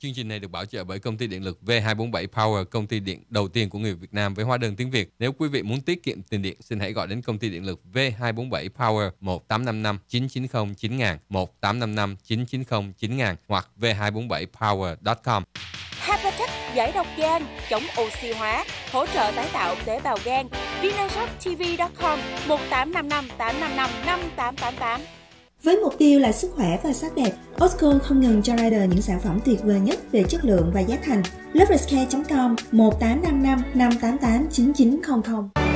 Chương trình này được bảo trợ bởi công ty điện lực V247 Power, công ty điện đầu tiên của người Việt Nam với hóa đơn tiếng Việt. Nếu quý vị muốn tiết kiệm tiền điện, xin hãy gọi đến công ty điện lực V247 Power 1855 990 9000 1855 990 9000 hoặc v247power.com. Hepatech giải độc gan, chống oxy hóa, hỗ trợ tái tạo tế bào gan. Vinashoptv.com 1855 855 5888. Với mục tiêu là sức khỏe và sắc đẹp, Oscon không ngừng cho ra đời những sản phẩm tuyệt vời nhất về chất lượng và giá thành. Loverscare.com 1855 588 9900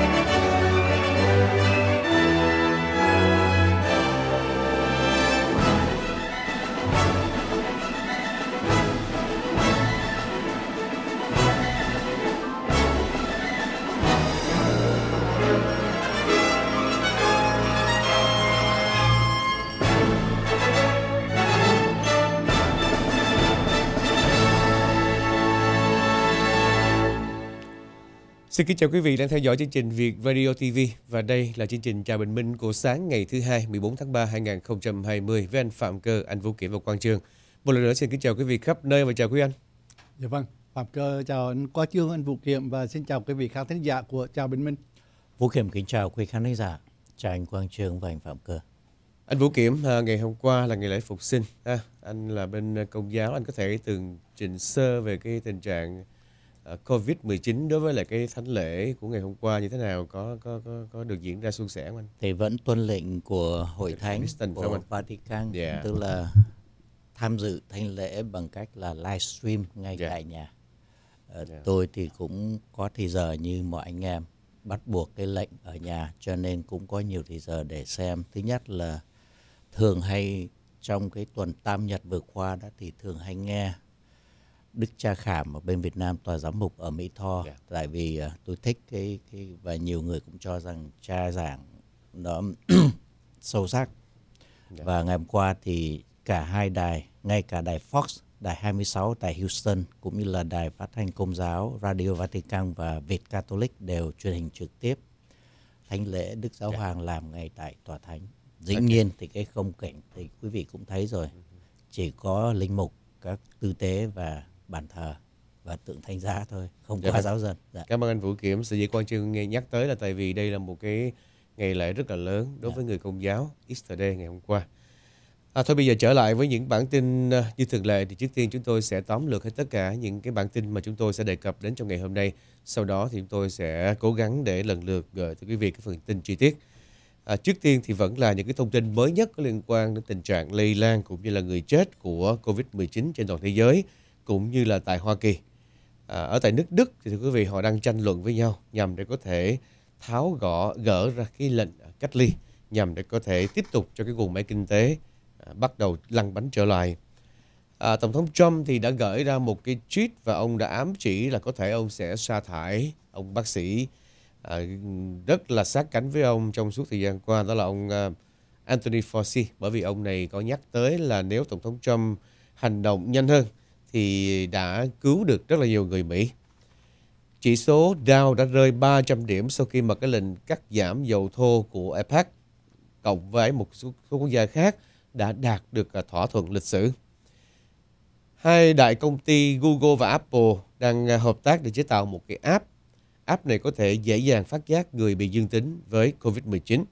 Xin kính chào quý vị đang theo dõi chương trình Việt Radio TV và đây là chương trình chào Bình Minh của sáng ngày thứ hai 14 tháng 3 2020 với anh Phạm Cơ, anh Vũ Kiểm và Quang Trường. Một lần nữa xin kính chào quý vị khắp nơi và chào quý anh. Dạ vâng, Phạm Cơ chào anh Quang Trường, anh Vũ Kiểm và xin chào quý vị khán thính giả của chào Bình Minh. Vũ Kiểm kính chào quý khán thính giả, chào anh Quang Trường và anh Phạm Cơ. Anh Vũ Kiểm, à, ngày hôm qua là ngày lễ phục sinh. Ha, anh là bên à, công giáo, anh có thể từng trình sơ về cái tình trạng Ờ, Covid-19 đối với lại cái thánh lễ của ngày hôm qua như thế nào có có có, có được diễn ra suôn sẻ không anh? Thì vẫn tuân lệnh của hội thánh Christian, của Vatican yeah. Dạ. tức là tham dự thánh lễ bằng cách là livestream ngay yeah. Dạ. tại nhà. yeah. Ờ, dạ. Tôi thì cũng có thì giờ như mọi anh em bắt buộc cái lệnh ở nhà cho nên cũng có nhiều thì giờ để xem. Thứ nhất là thường hay trong cái tuần tam nhật vừa qua đó thì thường hay nghe Đức Cha Khảm ở bên Việt Nam tòa giám mục ở Mỹ Tho yeah. Dạ. tại vì uh, tôi thích cái cái và nhiều người cũng cho rằng cha giảng nó sâu sắc. Yeah. Dạ. Và ngày hôm qua thì cả hai đài, ngay cả đài Fox, đài 26 tại Houston cũng như là đài phát thanh công giáo Radio Vatican và Việt Catholic đều truyền hình trực tiếp thánh lễ Đức Giáo yeah. Dạ. Hoàng làm ngay tại tòa thánh. Dĩ okay. nhiên thì cái không cảnh thì quý vị cũng thấy rồi, ừ. chỉ có linh mục các tư tế và bàn thờ và tượng thanh giá thôi không dạ. quá vâng. giáo dân dạ. cảm ơn anh vũ kiểm sự dĩ quan chưa nghe nhắc tới là tại vì đây là một cái ngày lễ rất là lớn đối dạ. với người công giáo Easter Day ngày hôm qua à, thôi bây giờ trở lại với những bản tin à, như thường lệ thì trước tiên chúng tôi sẽ tóm lược hết tất cả những cái bản tin mà chúng tôi sẽ đề cập đến trong ngày hôm nay sau đó thì chúng tôi sẽ cố gắng để lần lượt gửi tới quý vị cái phần tin chi tiết À, trước tiên thì vẫn là những cái thông tin mới nhất có liên quan đến tình trạng lây lan cũng như là người chết của Covid-19 trên toàn thế giới cũng như là tại Hoa Kỳ. À, ở tại nước Đức thì thưa quý vị họ đang tranh luận với nhau nhằm để có thể tháo gỡ gỡ ra cái lệnh cách ly nhằm để có thể tiếp tục cho cái guồng máy kinh tế à, bắt đầu lăn bánh trở lại. À, Tổng thống Trump thì đã gửi ra một cái tweet và ông đã ám chỉ là có thể ông sẽ sa thải ông bác sĩ à, rất là sát cánh với ông trong suốt thời gian qua đó là ông à, Anthony Fauci bởi vì ông này có nhắc tới là nếu Tổng thống Trump hành động nhanh hơn thì đã cứu được rất là nhiều người Mỹ. Chỉ số Dow đã rơi 300 điểm sau khi mà cái lệnh cắt giảm dầu thô của OPEC cộng với một số, số quốc gia khác đã đạt được à, thỏa thuận lịch sử. Hai đại công ty Google và Apple đang à, hợp tác để chế tạo một cái app. App này có thể dễ dàng phát giác người bị dương tính với COVID-19.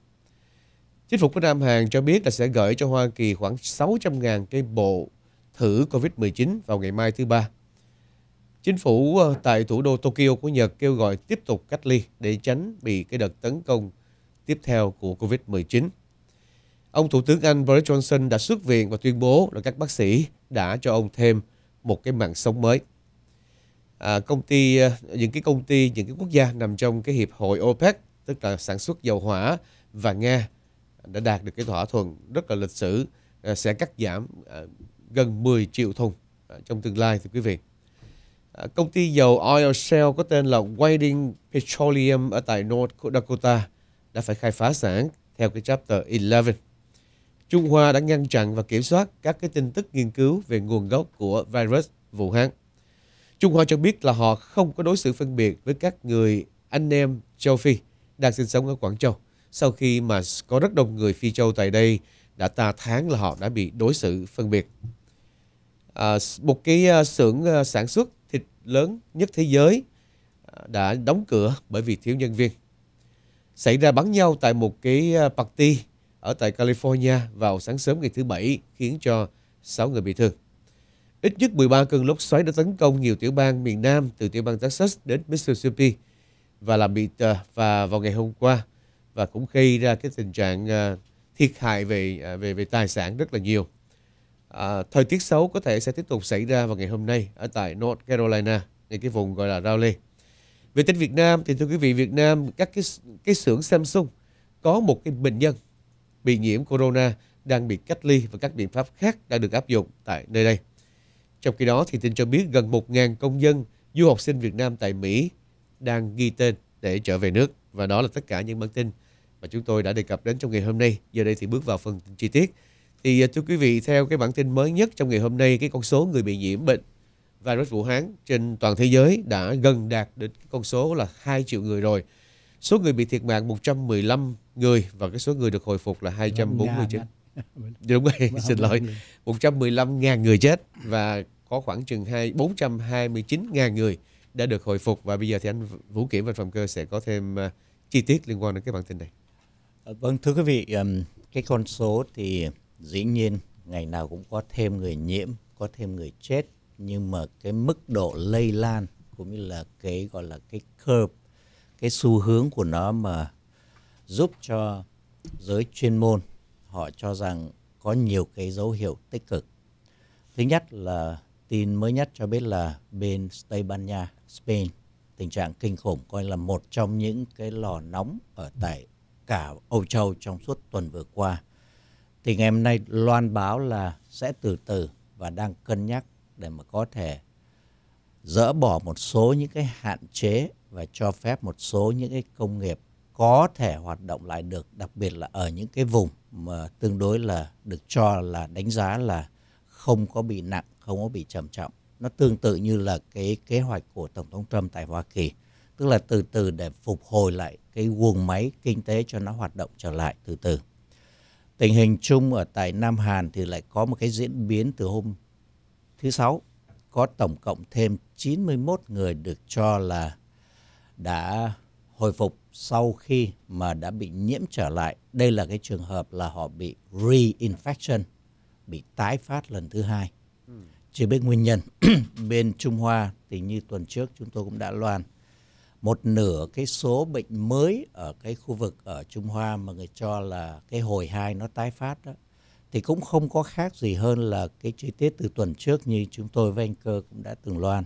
Chính phủ của Nam Hàn cho biết là sẽ gửi cho Hoa Kỳ khoảng 600.000 cái bộ thử COVID-19 vào ngày mai thứ ba. Chính phủ ờ, tại thủ đô Tokyo của Nhật kêu gọi tiếp tục cách ly để tránh bị cái đợt tấn công tiếp theo của COVID-19. Ông Thủ tướng Anh Boris Johnson đã xuất viện và tuyên bố là các bác sĩ đã cho ông thêm một cái mạng sống mới. À, công ty ờ, những cái công ty những cái quốc gia nằm trong cái hiệp hội OPEC tức là sản xuất dầu hỏa và Nga đã đạt được cái thỏa thuận rất là lịch sử ờ, sẽ cắt giảm gần 10 triệu thùng ờ, trong tương lai thưa quý vị. Ờ, công ty dầu Oil Shell có tên là Whiting Petroleum ở tại North Dakota đã phải khai phá sản theo cái chapter 11. Trung Hoa đã ngăn chặn và kiểm soát các cái tin tức nghiên cứu về nguồn gốc của virus Vũ Hán. Trung Hoa cho biết là họ không có đối xử phân biệt với các người anh em châu Phi đang sinh sống ở Quảng Châu sau khi mà có rất đông người Phi Châu tại đây đã ta tháng là họ đã bị đối xử phân biệt à, một cái ờ, xưởng ờ, sản xuất thịt lớn nhất thế giới đã đóng cửa bởi vì thiếu nhân viên. Xảy ra bắn nhau tại một cái party ở tại California vào sáng sớm ngày thứ Bảy khiến cho 6 người bị thương. Ít nhất 13 cơn lốc xoáy đã tấn công nhiều tiểu bang miền Nam từ tiểu bang Texas đến Mississippi và làm bị và vào ngày hôm qua và cũng gây ra cái tình trạng thiệt hại về về về tài sản rất là nhiều. À, thời tiết xấu có thể sẽ tiếp tục xảy ra vào ngày hôm nay ở tại North Carolina, ngay cái vùng gọi là Raleigh. Về tin Việt Nam thì thưa quý vị, Việt Nam các cái cái xưởng Samsung có một cái bệnh nhân bị nhiễm corona đang bị cách ly và các biện pháp khác đã được áp dụng tại nơi đây. Trong khi đó thì tin cho biết gần 1.000 công dân du học sinh Việt Nam tại Mỹ đang ghi tên để trở về nước và đó là tất cả những bản tin mà chúng tôi đã đề cập đến trong ngày hôm nay. Giờ đây thì bước vào phần chi tiết. Thì à, thưa quý vị, theo cái bản tin mới nhất trong ngày hôm nay, cái con số người bị nhiễm bệnh virus Vũ Hán trên toàn thế giới đã gần đạt đến con số là 2 triệu người rồi. Số người bị thiệt mạng 115 người và cái số người được hồi phục là chết Đúng rồi, xin lỗi. 115.000 người chết và có khoảng chừng 2 429.000 người đã được hồi phục và bây giờ thì anh Vũ Kiểm và Phạm Cơ sẽ có thêm à, chi tiết liên quan đến cái bản tin này. Vâng thưa quý vị, cái con số thì dĩ nhiên ngày nào cũng có thêm người nhiễm có thêm người chết nhưng mà cái mức độ lây lan cũng như là cái gọi là cái curve cái xu hướng của nó mà giúp cho giới chuyên môn họ cho rằng có nhiều cái dấu hiệu tích cực thứ nhất là tin mới nhất cho biết là bên Tây Ban Nha Spain tình trạng kinh khủng coi là một trong những cái lò nóng ở tại cả Âu Châu trong suốt tuần vừa qua thì ngày hôm nay loan báo là sẽ từ từ và đang cân nhắc để mà có thể dỡ bỏ một số những cái hạn chế và cho phép một số những cái công nghiệp có thể hoạt động lại được đặc biệt là ở những cái vùng mà tương đối là được cho là đánh giá là không có bị nặng không có bị trầm trọng nó tương tự như là cái kế hoạch của tổng thống Trump tại Hoa Kỳ tức là từ từ để phục hồi lại cái guồng máy kinh tế cho nó hoạt động trở lại từ từ tình hình chung ở tại Nam Hàn thì lại có một cái diễn biến từ hôm thứ sáu có tổng cộng thêm 91 người được cho là đã hồi phục sau khi mà đã bị nhiễm trở lại. Đây là cái trường hợp là họ bị reinfection, bị tái phát lần thứ hai. Ừ. Chưa biết nguyên nhân. Bên Trung Hoa thì như tuần trước chúng tôi cũng đã loan một nửa cái số bệnh mới ở cái khu vực ở Trung Hoa mà người cho là cái hồi hai nó tái phát đó thì cũng không có khác gì hơn là cái chi tiết từ tuần trước như chúng tôi với anh cơ cũng đã từng loan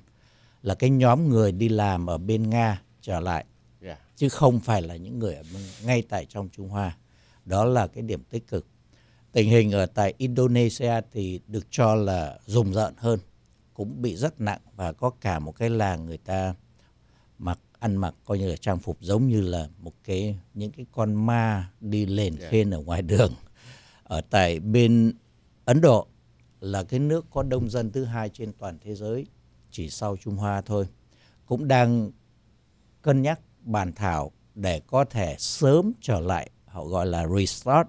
là cái nhóm người đi làm ở bên Nga trở lại yeah. chứ không phải là những người ở ngay tại trong Trung Hoa đó là cái điểm tích cực tình hình ở tại Indonesia thì được cho là rùng rợn hơn cũng bị rất nặng và có cả một cái làng người ta ăn mặc coi như là trang phục giống như là một cái những cái con ma đi lền khen dạ. ở ngoài đường ở tại bên Ấn Độ là cái nước có đông dân thứ hai trên toàn thế giới chỉ sau Trung Hoa thôi cũng đang cân nhắc bàn thảo để có thể sớm trở lại họ gọi là restart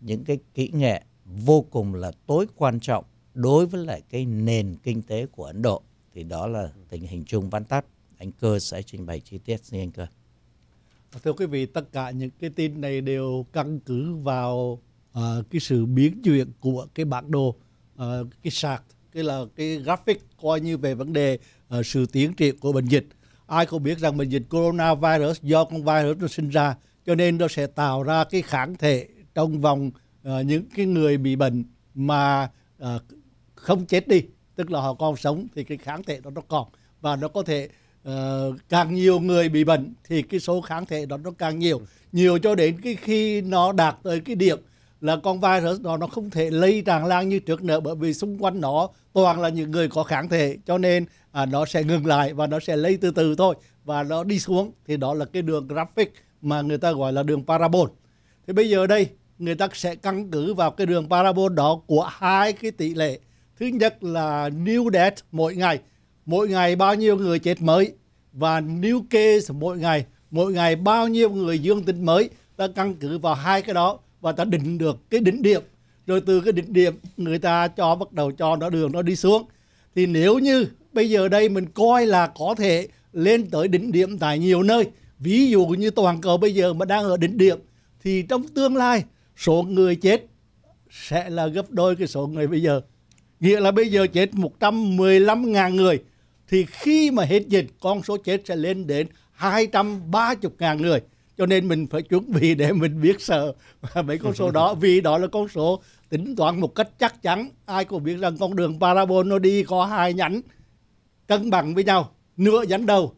những cái kỹ nghệ vô cùng là tối quan trọng đối với lại cái nền kinh tế của Ấn Độ thì đó là tình hình chung vắn tắt anh Cơ sẽ trình bày chi tiết. Xin anh Cơ. À, thưa quý vị, tất cả những cái tin này đều căn cứ vào uh, cái sự biến chuyển của cái bản đồ, uh, cái sạc, cái là cái graphic coi như về vấn đề uh, sự tiến triển của bệnh dịch. Ai cũng biết rằng bệnh dịch coronavirus do con virus nó sinh ra, cho nên nó sẽ tạo ra cái kháng thể trong vòng uh, những cái người bị bệnh mà uh, không chết đi, tức là họ còn sống thì cái kháng thể đó nó còn và nó có thể Ờ, càng nhiều người bị bệnh thì cái số kháng thể đó nó càng nhiều nhiều cho đến cái khi nó đạt tới cái điểm là con virus đó nó không thể lây tràn lan như trước nữa bởi vì xung quanh nó toàn là những người có kháng thể cho nên à, nó sẽ ngừng lại và nó sẽ lây từ từ thôi và nó đi xuống thì đó là cái đường graphic mà người ta gọi là đường parabol thì bây giờ đây người ta sẽ căn cứ vào cái đường parabol đó của hai cái tỷ lệ thứ nhất là new death mỗi ngày mỗi ngày bao nhiêu người chết mới và nếu kê mỗi ngày mỗi ngày bao nhiêu người dương tính mới ta căn cứ vào hai cái đó và ta định được cái đỉnh điểm rồi từ cái đỉnh điểm người ta cho bắt đầu cho nó đường nó đi xuống thì nếu như bây giờ đây mình coi là có thể lên tới đỉnh điểm tại nhiều nơi ví dụ như toàn cầu bây giờ mà đang ở đỉnh điểm thì trong tương lai số người chết sẽ là gấp đôi cái số người bây giờ nghĩa là bây giờ chết 115.000 người thì khi mà hết dịch con số chết sẽ lên đến 230 ngàn người cho nên mình phải chuẩn bị để mình biết sợ mấy con số đó vì đó là con số tính toán một cách chắc chắn ai cũng biết rằng con đường parabol nó đi có hai nhánh cân bằng với nhau nửa nhánh đầu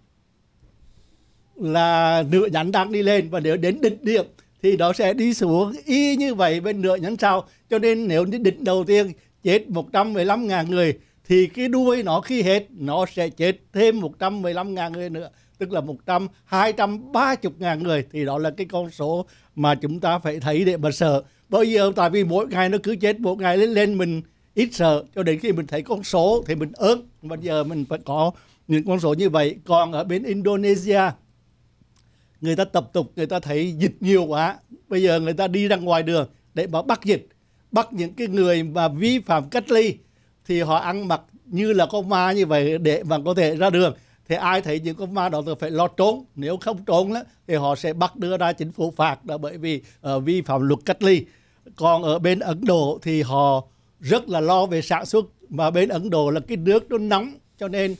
là nửa nhánh đang đi lên và nếu đến đỉnh điểm thì nó sẽ đi xuống y như vậy bên nửa nhánh sau cho nên nếu đến đỉnh đầu tiên chết 115.000 người thì cái đuôi nó khi hết nó sẽ chết thêm 115.000 người nữa tức là 100, 200, 30 ngàn người thì đó là cái con số mà chúng ta phải thấy để mà sợ bởi vì ờ, tại vì mỗi ngày nó cứ chết mỗi ngày lên lên mình ít sợ cho đến khi mình thấy con số thì mình ớn bây giờ mình phải có những con số như vậy còn ở bên Indonesia người ta tập tục người ta thấy dịch nhiều quá bây giờ người ta đi ra ngoài đường để mà bắt dịch bắt những cái người mà vi phạm cách ly thì họ ăn mặc như là con ma như vậy để mà có thể ra đường thì ai thấy những con ma đó thì phải lo trốn nếu không trốn đó, thì họ sẽ bắt đưa ra chính phủ phạt đó bởi vì uh, vi phạm luật cách ly còn ở bên Ấn Độ thì họ rất là lo về sản xuất mà bên Ấn Độ là cái nước nó nóng cho nên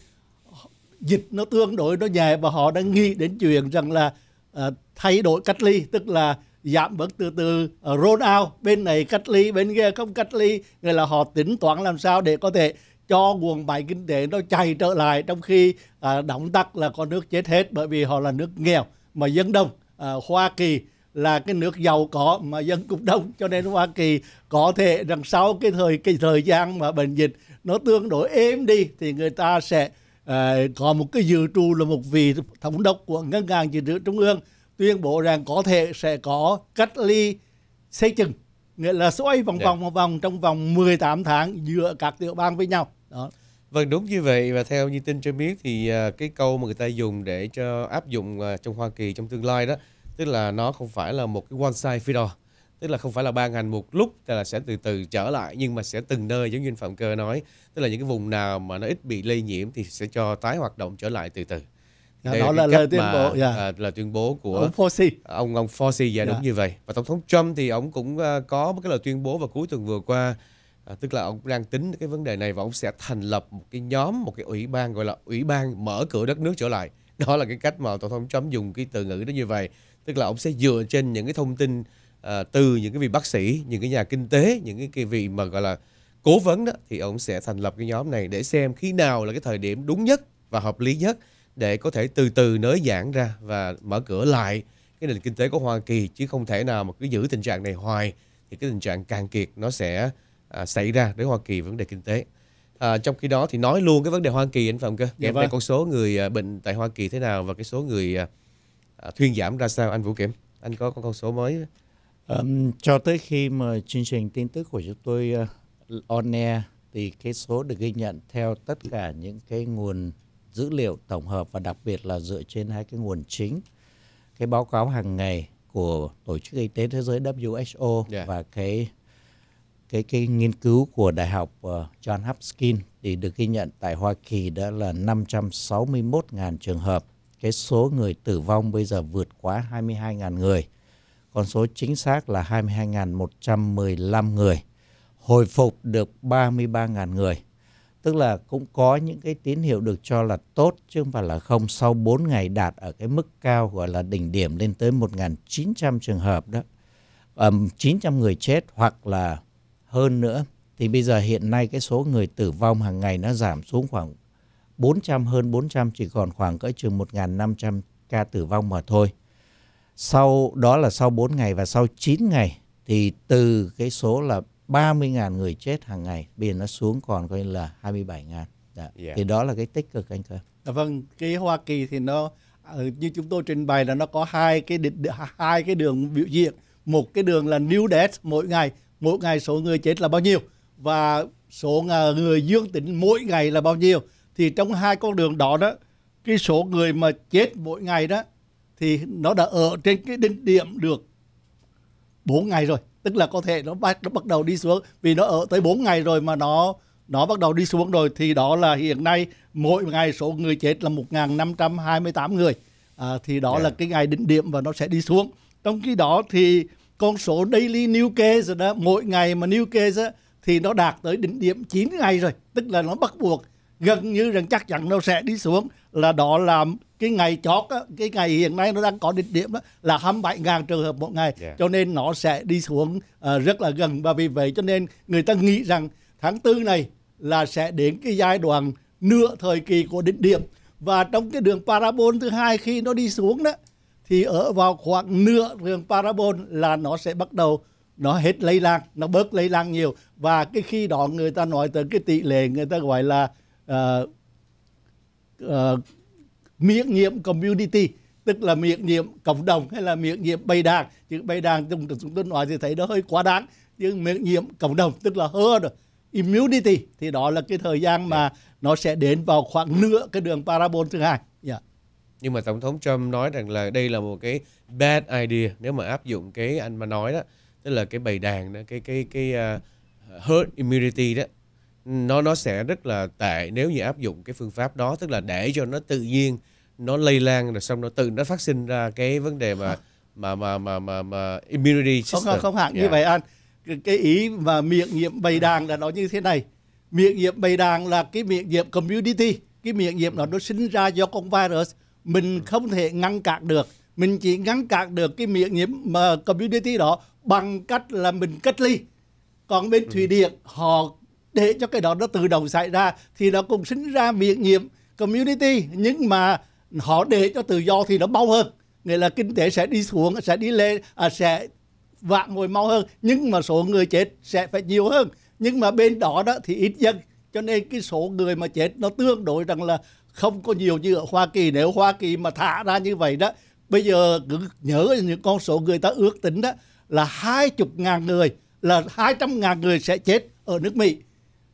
dịch nó tương đối nó nhẹ và họ đang nghĩ đến chuyện rằng là uh, thay đổi cách ly tức là giảm bớt từ từ ờ, roll out bên này cách ly bên kia không cách ly người là họ tính toán làm sao để có thể cho nguồn máy kinh tế nó chạy trở lại trong khi à, ờ, đóng tắc là có nước chết hết bởi vì họ là nước nghèo mà dân đông à, Hoa Kỳ là cái nước giàu có mà dân cũng đông cho nên Hoa Kỳ có thể rằng sau cái thời cái thời gian mà bệnh dịch nó tương đối êm đi thì người ta sẽ à, có một cái dự trù là một vị thống đốc của ngân hàng dự trữ trung ương tuyên bố rằng có thể sẽ có cách ly xây chừng nghĩa là xoay dạ. vòng vòng một vòng trong vòng 18 tháng giữa các tiểu bang với nhau đó vâng đúng như vậy và theo như tin cho biết thì à, cái câu mà người ta dùng để cho áp dụng à, trong Hoa Kỳ trong tương lai đó tức là nó không phải là một cái one size fit all tức là không phải là ban hành một lúc tức là sẽ từ từ trở lại nhưng mà sẽ từng nơi giống như Phạm Cơ nói tức là những cái vùng nào mà nó ít bị lây nhiễm thì sẽ cho tái hoạt động trở lại từ từ đó là, là lời tuyên mà, bố yeah. Dạ. à, là tuyên bố của ông Fauci ông ông Fauci dạ yeah. Dạ. đúng như vậy và tổng thống Trump thì ông cũng uh, có một cái lời tuyên bố vào cuối tuần vừa qua à, tức là ông đang tính cái vấn đề này và ông sẽ thành lập một cái nhóm một cái ủy ban gọi là ủy ban mở cửa đất nước trở lại đó là cái cách mà tổng thống Trump dùng cái từ ngữ đó như vậy tức là ông sẽ dựa trên những cái thông tin à, từ những cái vị bác sĩ những cái nhà kinh tế những cái, cái vị mà gọi là cố vấn đó thì ông sẽ thành lập cái nhóm này để xem khi nào là cái thời điểm đúng nhất và hợp lý nhất để có thể từ từ nới giãn ra và mở cửa lại cái nền kinh tế của Hoa Kỳ chứ không thể nào mà cứ giữ tình trạng này hoài thì cái tình trạng càng kiệt nó sẽ à, xảy ra với Hoa Kỳ vấn đề kinh tế. À, trong khi đó thì nói luôn cái vấn đề Hoa Kỳ anh Phạm cơ. Ngày dạ vâng. con số người à, bệnh tại Hoa Kỳ thế nào và cái số người à, à thuyên giảm ra sao anh Vũ Kiểm? Anh có con con số mới? Um, cho tới khi mà chương trình tin tức của chúng tôi uh, on air thì cái số được ghi nhận theo tất cả những cái nguồn dữ liệu tổng hợp và đặc biệt là dựa trên hai cái nguồn chính cái báo cáo hàng ngày của tổ chức y tế thế giới WHO yeah. và cái cái cái nghiên cứu của đại học uh, John Hopkins thì được ghi nhận tại Hoa Kỳ đã là 561.000 trường hợp. Cái số người tử vong bây giờ vượt quá 22.000 người. Con số chính xác là 22.115 người. Hồi phục được 33.000 người tức là cũng có những cái tín hiệu được cho là tốt chứ không phải là không sau 4 ngày đạt ở cái mức cao gọi là đỉnh điểm lên tới 1.900 trường hợp đó um, 900 người chết hoặc là hơn nữa thì bây giờ hiện nay cái số người tử vong hàng ngày nó giảm xuống khoảng 400 hơn 400 chỉ còn khoảng cỡ chừng 1.500 ca tử vong mà thôi sau đó là sau 4 ngày và sau 9 ngày thì từ cái số là 30.000 người chết hàng ngày biển nó xuống còn coi là 27.000 Dạ. Yeah. Dạ. Thì đó là cái tích cực anh cơ. À, vâng, cái Hoa Kỳ thì nó ờ, như chúng tôi trình bày là nó có hai cái hai cái đường biểu diễn, một cái đường là new death mỗi ngày, mỗi ngày số người chết là bao nhiêu và số người dương tính mỗi ngày là bao nhiêu. Thì trong hai con đường đó đó, cái số người mà chết mỗi ngày đó thì nó đã ở trên cái đỉnh điểm được 4 ngày rồi tức là có thể nó bắt nó bắt đầu đi xuống vì nó ở tới 4 ngày rồi mà nó nó bắt đầu đi xuống rồi thì đó là hiện nay mỗi ngày số người chết là 1.528 người à, thì đó yeah. là cái ngày đỉnh điểm và nó sẽ đi xuống trong khi đó thì con số daily new case đó mỗi ngày mà new case đó, thì nó đạt tới đỉnh điểm 9 ngày rồi tức là nó bắt buộc gần như rằng chắc chắn nó sẽ đi xuống là đó là cái ngày chót á, cái ngày hiện nay nó đang có đỉnh điểm đó là 27 ngàn trường hợp một ngày yeah. Dạ. cho nên nó sẽ đi xuống uh, rất là gần và vì vậy cho nên người ta nghĩ rằng tháng tư này là sẽ đến cái giai đoạn nửa thời kỳ của đỉnh điểm và trong cái đường parabol thứ hai khi nó đi xuống đó thì ở vào khoảng nửa đường parabol là nó sẽ bắt đầu nó hết lây lan nó bớt lây lan nhiều và cái khi đó người ta nói tới cái tỷ lệ người ta gọi là uh, uh, miễn nhiễm community tức là miễn nhiệm cộng đồng hay là miễn nhiệm bày đàn chứ bầy đàn trong chúng tôi nói thì thấy nó hơi quá đáng nhưng miễn nhiệm cộng đồng tức là herd immunity thì đó là cái thời gian mà yeah. Dạ. nó sẽ đến vào khoảng nửa cái đường parabol thứ hai yeah. Dạ. nhưng mà tổng thống trump nói rằng là đây là một cái bad idea nếu mà áp dụng cái anh mà nói đó tức là cái bày đàn đó cái cái cái uh, herd immunity đó nó nó sẽ rất là tệ nếu như áp dụng cái phương pháp đó tức là để cho nó tự nhiên nó lây lan rồi xong nó tự nó phát sinh ra cái vấn đề mà mà mà mà mà, mà immunity system. không không không hẳn yeah. như dạ. vậy anh cái ý mà miệng nhiễm bầy dạ. đàn là nó như thế này miệng nhiễm bầy đàn là cái miệng nhiễm community cái miệng nhiễm đó nó sinh ra do con virus mình ừ. không thể ngăn cản được mình chỉ ngăn cản được cái miệng nhiễm mà community đó bằng cách là mình cách ly còn bên ừ. thủy điện họ để cho cái đó nó tự động xảy ra thì nó cũng sinh ra miệng nhiễm community nhưng mà họ để cho tự do thì nó bao hơn nghĩa là kinh tế sẽ đi xuống sẽ đi lên à, sẽ vạn ngồi mau hơn nhưng mà số người chết sẽ phải nhiều hơn nhưng mà bên đó đó thì ít dân cho nên cái số người mà chết nó tương đối rằng là không có nhiều như ở Hoa Kỳ nếu Hoa Kỳ mà thả ra như vậy đó bây giờ cứ nhớ những con số người ta ước tính đó là hai chục ngàn người là hai trăm ngàn người sẽ chết ở nước Mỹ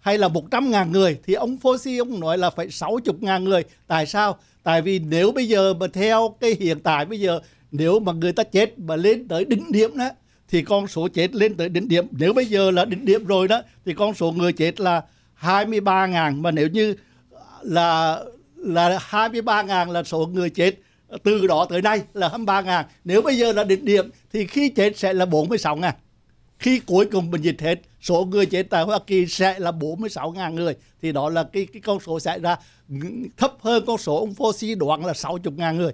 hay là 100.000 người thì ông Fauci ông nói là phải 60.000 người. Tại sao? Tại vì nếu bây giờ mà theo cái hiện tại bây giờ nếu mà người ta chết mà lên tới đỉnh điểm đó thì con số chết lên tới đỉnh điểm. Nếu bây giờ là đỉnh điểm rồi đó thì con số người chết là 23.000 mà nếu như là là 23.000 là số người chết từ đó tới nay là 23.000. Nếu bây giờ là đỉnh điểm thì khi chết sẽ là 46.000 khi cuối cùng bệnh dịch hết số người chết tại Hoa Kỳ sẽ là 46.000 người thì đó là cái cái con số xảy ra thấp hơn con số ông Fauci đoán là 60.000 người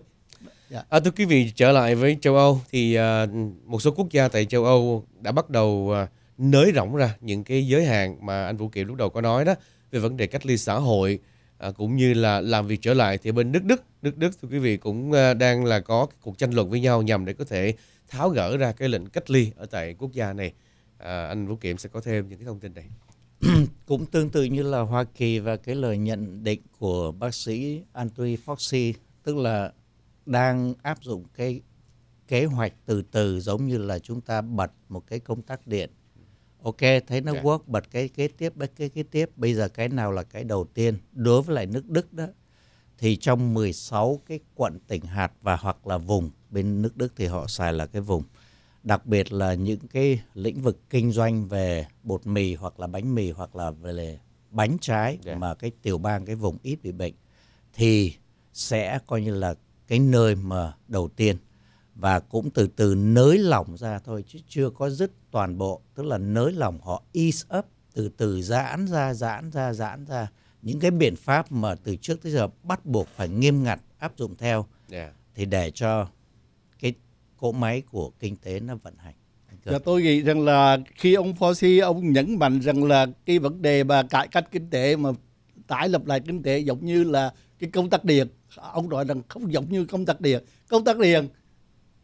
Yeah. Dạ. À, thưa quý vị trở lại với châu Âu thì uh, một số quốc gia tại châu Âu đã bắt đầu uh, nới rộng ra những cái giới hạn mà anh Vũ Kiều lúc đầu có nói đó về vấn đề cách ly xã hội à, cũng như là làm việc trở lại thì bên nước Đức nước Đức thưa quý vị cũng à, đang là có cuộc tranh luận với nhau nhằm để có thể tháo gỡ ra cái lệnh cách ly ở tại quốc gia này à, anh Vũ kiệm sẽ có thêm những cái thông tin này cũng tương tự như là Hoa Kỳ và cái lời nhận định của bác sĩ Anthony Fauci tức là đang áp dụng cái kế hoạch từ từ giống như là chúng ta bật một cái công tắc điện ok thấy nó yeah. Dạ. work bật cái kế tiếp bật cái kế tiếp bây giờ cái nào là cái đầu tiên đối với lại nước Đức đó thì trong 16 cái quận tỉnh hạt và hoặc là vùng bên nước Đức thì họ xài là cái vùng đặc biệt là những cái lĩnh vực kinh doanh về bột mì hoặc là bánh mì hoặc là về bánh trái yeah. Dạ. mà cái tiểu bang cái vùng ít bị bệnh thì sẽ coi như là cái nơi mà đầu tiên và cũng từ từ nới lỏng ra thôi chứ chưa có dứt toàn bộ tức là nới lỏng họ ease up từ từ giãn ra giãn ra giãn ra những cái biện pháp mà từ trước tới giờ bắt buộc phải nghiêm ngặt áp dụng theo yeah. Dạ. thì để cho cỗ máy của kinh tế nó vận hành. Dạ, tôi nghĩ rằng là khi ông Fauci ông nhấn mạnh rằng là cái vấn đề mà cải cách kinh tế mà tái lập lại kinh tế giống như là cái công tắc điện ông nói rằng không giống như công tắc điện công tắc điện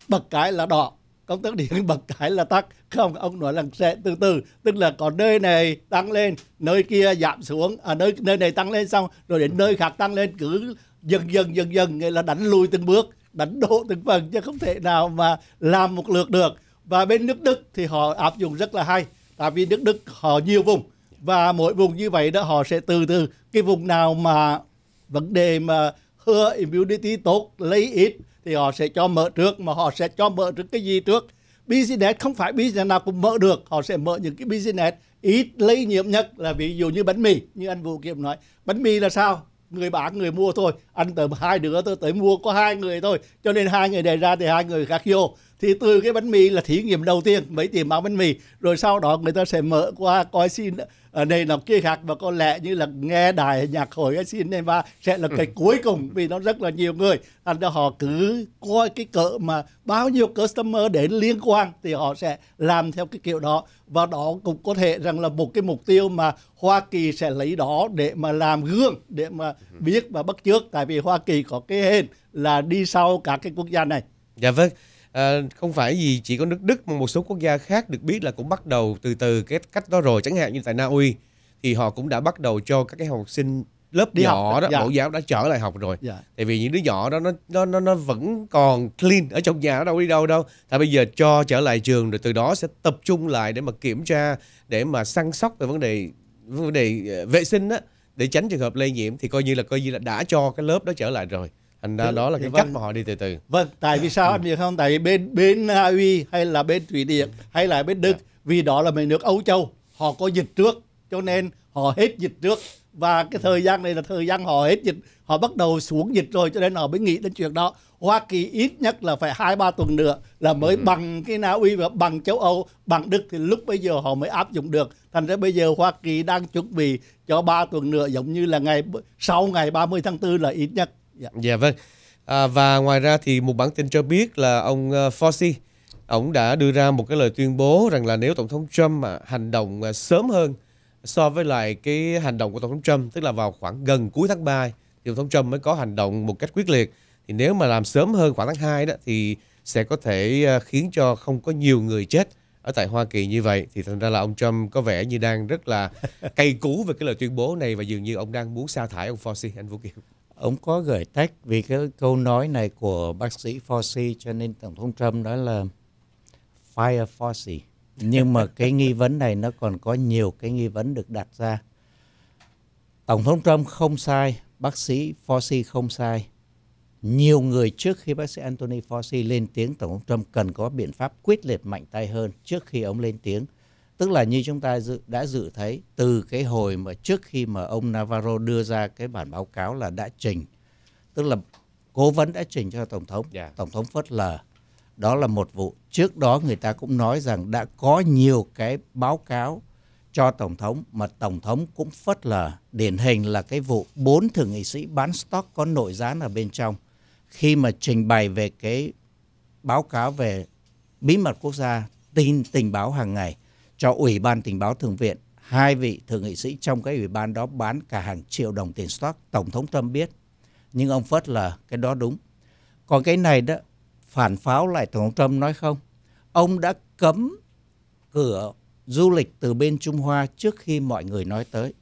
bật cái là đỏ công tắc điện bật cái là tắt không ông nói rằng sẽ từ từ tức là có nơi này tăng lên nơi kia giảm xuống à, nơi nơi này tăng lên xong rồi đến nơi khác tăng lên cứ dần dần dần dần, dần là đánh lùi từng bước đánh đổ từng phần chứ không thể nào mà làm một lượt được và bên nước Đức thì họ áp dụng rất là hay tại vì nước Đức họ nhiều vùng và mỗi vùng như vậy đó họ sẽ từ từ cái vùng nào mà vấn đề mà hứa immunity tốt lấy ít thì họ sẽ cho mở trước mà họ sẽ cho mở trước cái gì trước business không phải business nào cũng mở được họ sẽ mở những cái business ít lây nhiễm nhất là ví dụ như bánh mì như anh vũ kiệm nói bánh mì là sao người bán người mua thôi anh tầm hai đứa tôi tới mua có hai người thôi cho nên hai người đề ra thì hai người khác vô thì từ cái bánh mì là thí nghiệm đầu tiên mới tìm áo bánh mì rồi sau đó người ta sẽ mở qua coi xin ở đây nào kia khác và có lẽ như là nghe đài nhạc hội cái xin này và sẽ là cái ừ. cuối cùng vì nó rất là nhiều người thành ra họ cứ coi cái cỡ mà bao nhiêu customer đến liên quan thì họ sẽ làm theo cái kiểu đó và đó cũng có thể rằng là một cái mục tiêu mà Hoa Kỳ sẽ lấy đó để mà làm gương để mà ừ. biết và bắt chước tại vì Hoa Kỳ có cái hên là đi sau cả cái quốc gia này. Dạ vâng à, không phải gì chỉ có nước Đức mà một số quốc gia khác được biết là cũng bắt đầu từ từ cái cách đó rồi chẳng hạn như tại Na Uy thì họ cũng đã bắt đầu cho các cái học sinh lớp đi nhỏ học. đó dạ. mẫu giáo đã trở lại học rồi dạ. tại vì những đứa nhỏ đó nó nó nó nó vẫn còn clean ở trong nhà nó đâu đi đâu đâu tại bây giờ cho trở lại trường rồi từ đó sẽ tập trung lại để mà kiểm tra để mà săn sóc về vấn đề vấn đề ờ, vệ sinh đó để tránh trường hợp lây nhiễm thì coi như là coi như là đã cho cái lớp đó trở lại rồi anh ra đó là cái vâng. cách mà họ đi từ từ vâng tại vì sao anh biết không tại vì bên bên Na Uy hay là bên thụy điển hay là bên đức dạ. vì đó là mấy nước âu châu họ có dịch trước cho nên họ hết dịch trước và cái ừ. thời gian này là thời gian họ hết dịch họ bắt đầu xuống dịch rồi cho nên họ mới nghĩ đến chuyện đó Hoa Kỳ ít nhất là phải hai ba tuần nữa là mới ừ. bằng cái Na Uy và bằng châu Âu bằng Đức thì lúc bây giờ họ mới áp dụng được thành ra bây giờ Hoa Kỳ đang chuẩn bị cho ba tuần nữa giống như là ngày sau ngày 30 tháng 4 là ít nhất Dạ, dạ vâng. À, và ngoài ra thì một bản tin cho biết là ông ờ, Fauci ông đã đưa ra một cái lời tuyên bố rằng là nếu tổng thống Trump mà hành động ờ, sớm hơn so với lại cái hành động của tổng thống Trump tức là vào khoảng gần cuối tháng 3 thì tổng thống Trump mới có hành động một cách quyết liệt thì nếu mà làm sớm hơn khoảng tháng 2 đó thì sẽ có thể ờ, khiến cho không có nhiều người chết ở tại Hoa Kỳ như vậy thì thành ra là ông Trump có vẻ như đang rất là cay cú về cái lời tuyên bố này và dường như ông đang muốn sa thải ông Fauci anh Vũ Kiều ông có gửi tách vì cái câu nói này của bác sĩ Fauci cho nên tổng thống Trump nói là fire Fauci nhưng mà cái nghi vấn này nó còn có nhiều cái nghi vấn được đặt ra tổng thống Trump không sai bác sĩ Fauci không sai nhiều người trước khi bác sĩ Anthony Fauci lên tiếng tổng thống Trump cần có biện pháp quyết liệt mạnh tay hơn trước khi ông lên tiếng tức là như chúng ta dự, đã dự thấy từ cái hồi mà trước khi mà ông Navarro đưa ra cái bản báo cáo là đã trình tức là cố vấn đã trình cho tổng thống yeah. Dạ. tổng thống phớt lờ đó là một vụ trước đó người ta cũng nói rằng đã có nhiều cái báo cáo cho tổng thống mà tổng thống cũng phớt lờ điển hình là cái vụ bốn thượng nghị sĩ bán stock có nội gián ở bên trong khi mà trình bày về cái báo cáo về bí mật quốc gia tin tình báo hàng ngày cho Ủy ban Tình báo Thượng viện. Hai vị thượng nghị sĩ trong cái ủy ban đó bán cả hàng triệu đồng tiền stock. Tổng thống Trump biết. Nhưng ông Phất là cái đó đúng. Còn cái này đó, phản pháo lại Tổng thống Trump nói không? Ông đã cấm cửa du lịch từ bên Trung Hoa trước khi mọi người nói tới.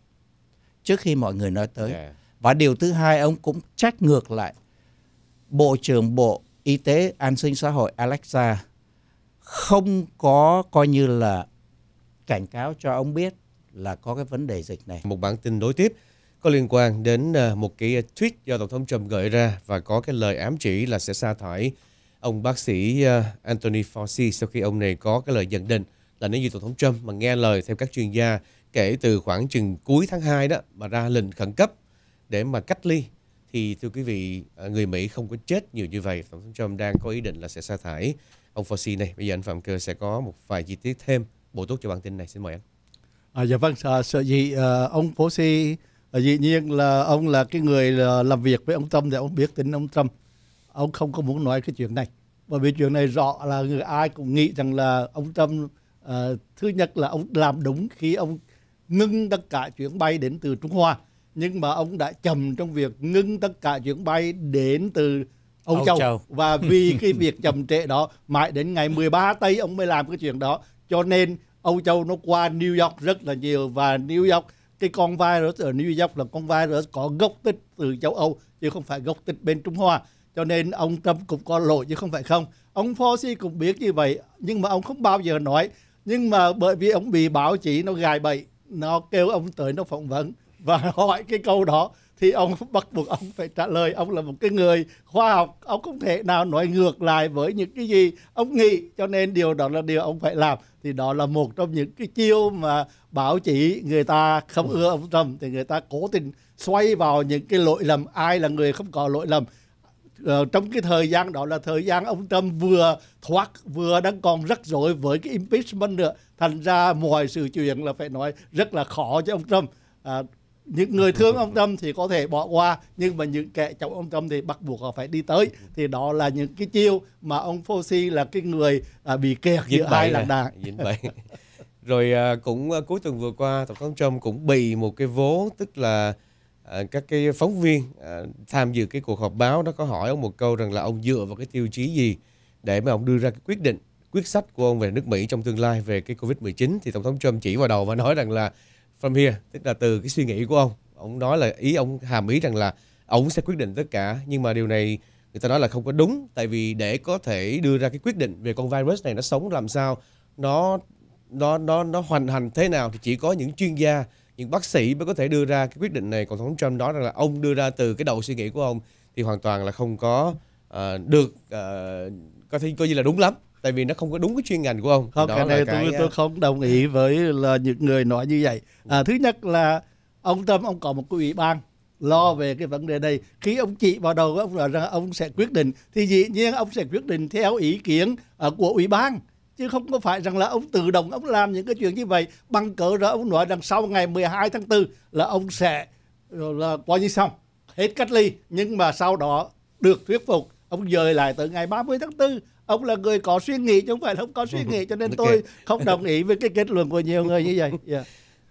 Trước khi mọi người nói tới. Và điều thứ hai, ông cũng trách ngược lại Bộ trưởng Bộ Y tế An sinh Xã hội Alexa không có coi như là cảnh cáo cho ông biết là có cái vấn đề dịch này. Một bản tin đối tiếp có liên quan đến ờ, một cái ờ, tweet do Tổng thống Trump gửi ra và có cái lời ám chỉ là sẽ sa thải ông bác sĩ ờ, Anthony Fauci sau khi ông này có cái lời nhận định là nếu như Tổng thống Trump mà nghe lời theo các chuyên gia kể từ khoảng chừng cuối tháng 2 đó mà ra lệnh khẩn cấp để mà cách ly thì thưa quý vị người Mỹ không có chết nhiều như vậy Tổng thống Trump đang có ý định là sẽ sa thải ông Fauci này bây giờ anh Phạm Cơ sẽ có một vài chi tiết thêm bổ túc cho bản tin này xin mời anh à, dạ vâng à, sợ gì à, ông phố si à, dĩ nhiên là ông là cái người là làm việc với ông trump thì ông biết tính ông trump ông không có muốn nói cái chuyện này bởi vì chuyện này rõ là người ai cũng nghĩ rằng là ông trump à, thứ nhất là ông làm đúng khi ông ngưng tất cả chuyến bay đến từ trung hoa nhưng mà ông đã chậm trong việc ngưng tất cả chuyến bay đến từ Âu, Âu Châu. Châu và vì cái việc chậm trễ đó mãi đến ngày 13 Tây ông mới làm cái chuyện đó cho nên Âu Châu nó qua New York rất là nhiều và New York cái con virus ở New York là con virus có gốc tích từ châu Âu chứ không phải gốc tích bên Trung Hoa cho nên ông Trump cũng có lỗi chứ không phải không ông Fauci cũng biết như vậy nhưng mà ông không bao giờ nói nhưng mà bởi vì ông bị báo chí nó gài bậy nó kêu ông tới nó phỏng vấn và hỏi cái câu đó thì ông bắt buộc ông phải trả lời ông là một cái người khoa học ông không thể nào nói ngược lại với những cái gì ông nghĩ cho nên điều đó là điều ông phải làm thì đó là một trong những cái chiêu mà báo chí người ta không ừ. ưa ông Trump thì người ta cố tình xoay vào những cái lỗi lầm ai là người không có lỗi lầm ờ, trong cái thời gian đó là thời gian ông Trump vừa thoát vừa đang còn rắc rối với cái impeachment nữa thành ra mọi sự chuyện là phải nói rất là khó cho ông Trump à, những người thương ông Trump thì có thể bỏ qua nhưng mà những kẻ chống ông Trump thì bắt buộc họ phải đi tới thì đó là những cái chiêu mà ông Fauci là cái người à, bị kẹt giữa hai lạc đàn rồi à, cũng à, cuối tuần vừa qua tổng thống Trump cũng bị một cái vố tức là các cái phóng viên tham dự cái cuộc họp báo nó có hỏi ông một câu rằng là ông dựa vào cái tiêu chí gì để mà ông đưa ra cái quyết định quyết sách của ông về nước Mỹ trong tương lai về cái Covid-19 thì tổng thống Trump chỉ vào đầu và nói rằng là from here tức là từ cái suy nghĩ của ông ông nói là ý ông hàm ý rằng là ông sẽ quyết định tất cả nhưng mà điều này người ta nói là không có đúng tại vì để có thể đưa ra cái quyết định về con virus này nó sống làm sao nó nó nó nó hoàn hành thế nào thì chỉ có những chuyên gia những bác sĩ mới có thể đưa ra cái quyết định này còn thống trump nói rằng là ông đưa ra từ cái đầu suy nghĩ của ông thì hoàn toàn là không có uh, được uh, có thể coi như là đúng lắm tại vì nó không có đúng cái chuyên ngành của ông không Đó cái này cái... tôi tôi à, không đồng ý với là những người nói như vậy à, thứ nhất là ông tâm ông còn một cái ủy ban lo về cái vấn đề này khi ông chị vào đầu ông nói rằng ông sẽ quyết định thì dĩ nhiên ông sẽ quyết định theo ý kiến à, của ủy ban chứ không có phải rằng là ông tự động ông làm những cái chuyện như vậy bằng cỡ rồi ông nói rằng sau ngày 12 tháng 4 là ông sẽ là coi như xong hết cách ly nhưng mà sau đó được thuyết phục ông dời lại từ ngày 30 tháng 4 ông là người có suy nghĩ chứ không phải là không có suy nghĩ cho nên okay. tôi không đồng ý với cái kết luận của nhiều người như vậy yeah. Dạ.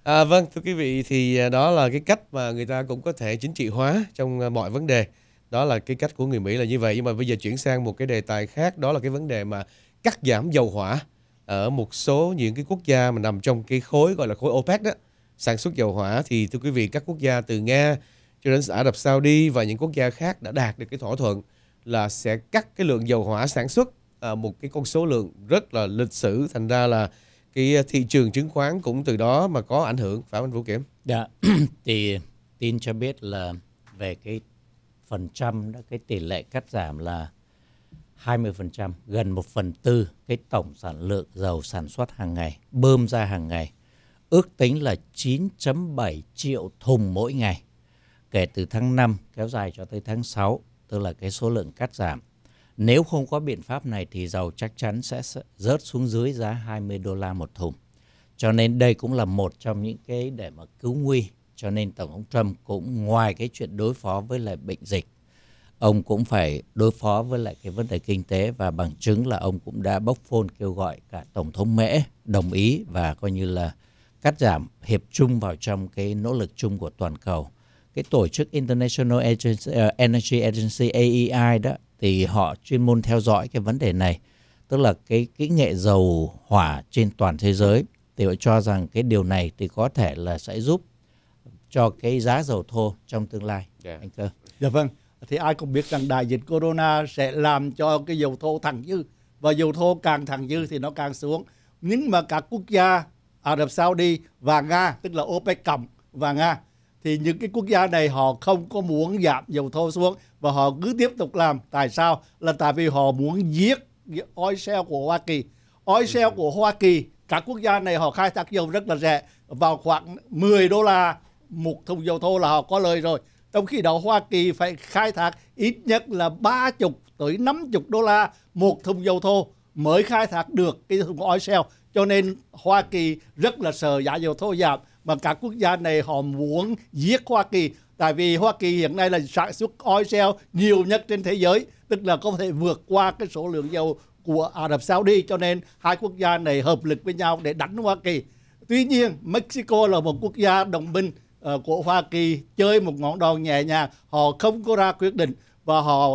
à, vâng thưa quý vị thì à, đó là cái cách mà người ta cũng có thể chính trị hóa trong à, mọi vấn đề đó là cái cách của người Mỹ là như vậy nhưng mà bây giờ chuyển sang một cái đề tài khác đó là cái vấn đề mà cắt giảm dầu hỏa ở một số những cái quốc gia mà nằm trong cái khối gọi là khối OPEC đó sản xuất dầu hỏa thì thưa quý vị các quốc gia từ Nga cho đến Ả Rập Saudi và những quốc gia khác đã đạt được cái thỏa thuận là sẽ cắt cái lượng dầu hỏa sản xuất À, một cái con số lượng rất là lịch sử thành ra là cái thị trường chứng khoán cũng từ đó mà có ảnh hưởng phải không anh Vũ Kiểm? Dạ thì tin cho biết là về cái phần trăm đó cái tỷ lệ cắt giảm là 20%, gần 1 phần tư cái tổng sản lượng dầu sản xuất hàng ngày, bơm ra hàng ngày. Ước tính là 9.7 triệu thùng mỗi ngày kể từ tháng 5 kéo dài cho tới tháng 6, tức là cái số lượng cắt giảm. Nếu không có biện pháp này thì dầu chắc chắn sẽ rớt xuống dưới giá 20 đô la một thùng. Cho nên đây cũng là một trong những cái để mà cứu nguy. Cho nên Tổng thống Trump cũng ngoài cái chuyện đối phó với lại bệnh dịch, ông cũng phải đối phó với lại cái vấn đề kinh tế và bằng chứng là ông cũng đã bốc phôn kêu gọi cả Tổng thống Mỹ đồng ý và coi như là cắt giảm hiệp chung vào trong cái nỗ lực chung của toàn cầu. Cái tổ chức International Agency, uh, Energy Agency AEI đó thì họ chuyên môn theo dõi cái vấn đề này tức là cái kỹ nghệ dầu hỏa trên toàn thế giới thì họ cho rằng cái điều này thì có thể là sẽ giúp cho cái giá dầu thô trong tương lai yeah. Dạ. anh cơ dạ vâng thì ai cũng biết rằng đại dịch corona sẽ làm cho cái dầu thô thẳng dư và dầu thô càng thẳng dư thì nó càng xuống nhưng mà các quốc gia Ả Rập Saudi và Nga tức là OPEC cộng và Nga thì những cái quốc gia này họ không có muốn giảm dầu thô xuống và họ cứ tiếp tục làm tại sao là tại vì họ muốn giết oil shale của Hoa Kỳ oil ừ. shale của Hoa Kỳ các quốc gia này họ khai thác dầu rất là rẻ vào khoảng 10 đô la một thùng dầu thô là họ có lời rồi trong khi đó Hoa Kỳ phải khai thác ít nhất là ba chục tới năm chục đô la một thùng dầu thô mới khai thác được cái thùng oil shale cho nên Hoa Kỳ rất là sợ giá dầu thô giảm mà các quốc gia này họ muốn giết Hoa Kỳ tại vì Hoa Kỳ hiện nay là sản xuất oil shale nhiều nhất trên thế giới tức là có thể vượt qua cái số lượng dầu của Ả Rập Saudi cho nên hai quốc gia này hợp lực với nhau để đánh Hoa Kỳ tuy nhiên Mexico là một quốc gia đồng minh ờ, của Hoa Kỳ chơi một ngọn đòn nhẹ nhàng họ không có ra quyết định và họ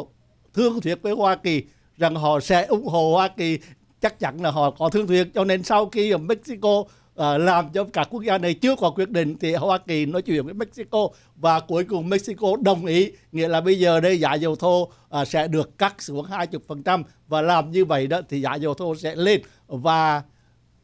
thương thuyết với Hoa Kỳ rằng họ sẽ ủng hộ Hoa Kỳ chắc chắn là họ có thương thuyết cho nên sau khi ở Mexico và ờ, làm cho cả quốc gia này chưa có quyết định thì Hoa Kỳ nói chuyện với Mexico và cuối cùng Mexico đồng ý nghĩa là bây giờ đây giá dầu thô à, sẽ được cắt xuống 20% và làm như vậy đó thì giá dầu thô sẽ lên và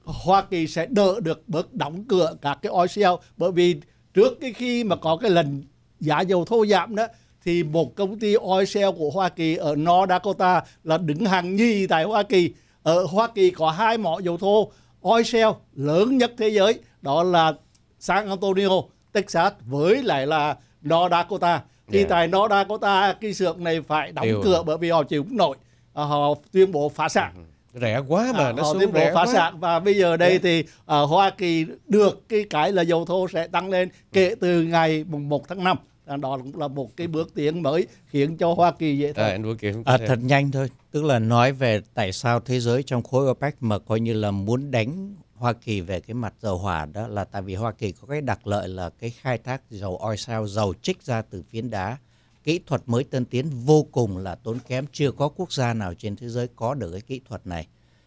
Hoa Kỳ sẽ đỡ được bước đóng cửa các cái oil shale bởi vì trước cái khi mà có cái lần giá dầu thô giảm đó thì một công ty oil shale của Hoa Kỳ ở North Dakota là đứng hàng nhì tại Hoa Kỳ ở Hoa Kỳ có hai mỏ dầu thô oil shale lớn nhất thế giới đó là San Antonio, Texas với lại là North Dakota. Thì yeah. tại North Dakota cái xưởng này phải đóng Điều. cửa bởi vì họ chịu không nổi. À, họ tuyên bố phá sản. Ừ. Rẻ quá mà à, nó họ tuyên bố rẻ phá quá. sản và bây giờ đây yeah. thì uh, Hoa Kỳ được cái cái là dầu thô sẽ tăng lên kể từ ngày mùng 1 tháng 5 đó cũng là một cái bước tiến mới khiến cho Hoa Kỳ dễ thôi. À, à, thật nhanh thôi, tức là nói về tại sao thế giới trong khối OPEC mà coi như là muốn đánh Hoa Kỳ về cái mặt dầu hỏa đó là tại vì Hoa Kỳ có cái đặc lợi là cái khai thác dầu oi sao dầu trích ra từ phiến đá. Kỹ thuật mới tân tiến vô cùng là tốn kém, chưa có quốc gia nào trên thế giới có được cái kỹ thuật này.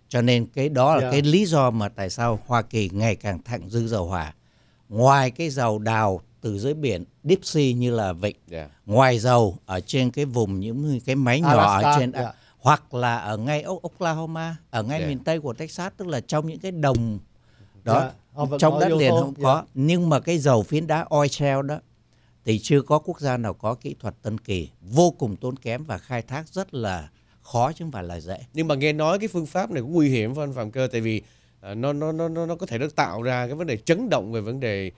Cho nên cái đó là yeah. Dạ. cái lý do mà tại sao Hoa Kỳ ngày càng thặng dư dầu hỏa. Ngoài cái dầu đào từ dưới biển deep sea như là vịnh yeah. Dạ. ngoài dầu ở trên cái vùng những cái máy nhỏ Alaska, ở trên yeah. Dạ. hoặc là ở ngay Oklahoma ở ngay yeah. Dạ. miền tây của Texas tức là trong những cái đồng đó yeah. trong đất liền không yeah. có nhưng mà cái dầu phiến đá oil shale đó thì chưa có quốc gia nào có kỹ thuật tân kỳ vô cùng tốn kém và khai thác rất là khó chứ không phải là dễ nhưng mà nghe nói cái phương pháp này cũng nguy hiểm với anh phạm cơ tại vì à, nó nó nó nó có thể nó tạo ra cái vấn đề chấn động về vấn đề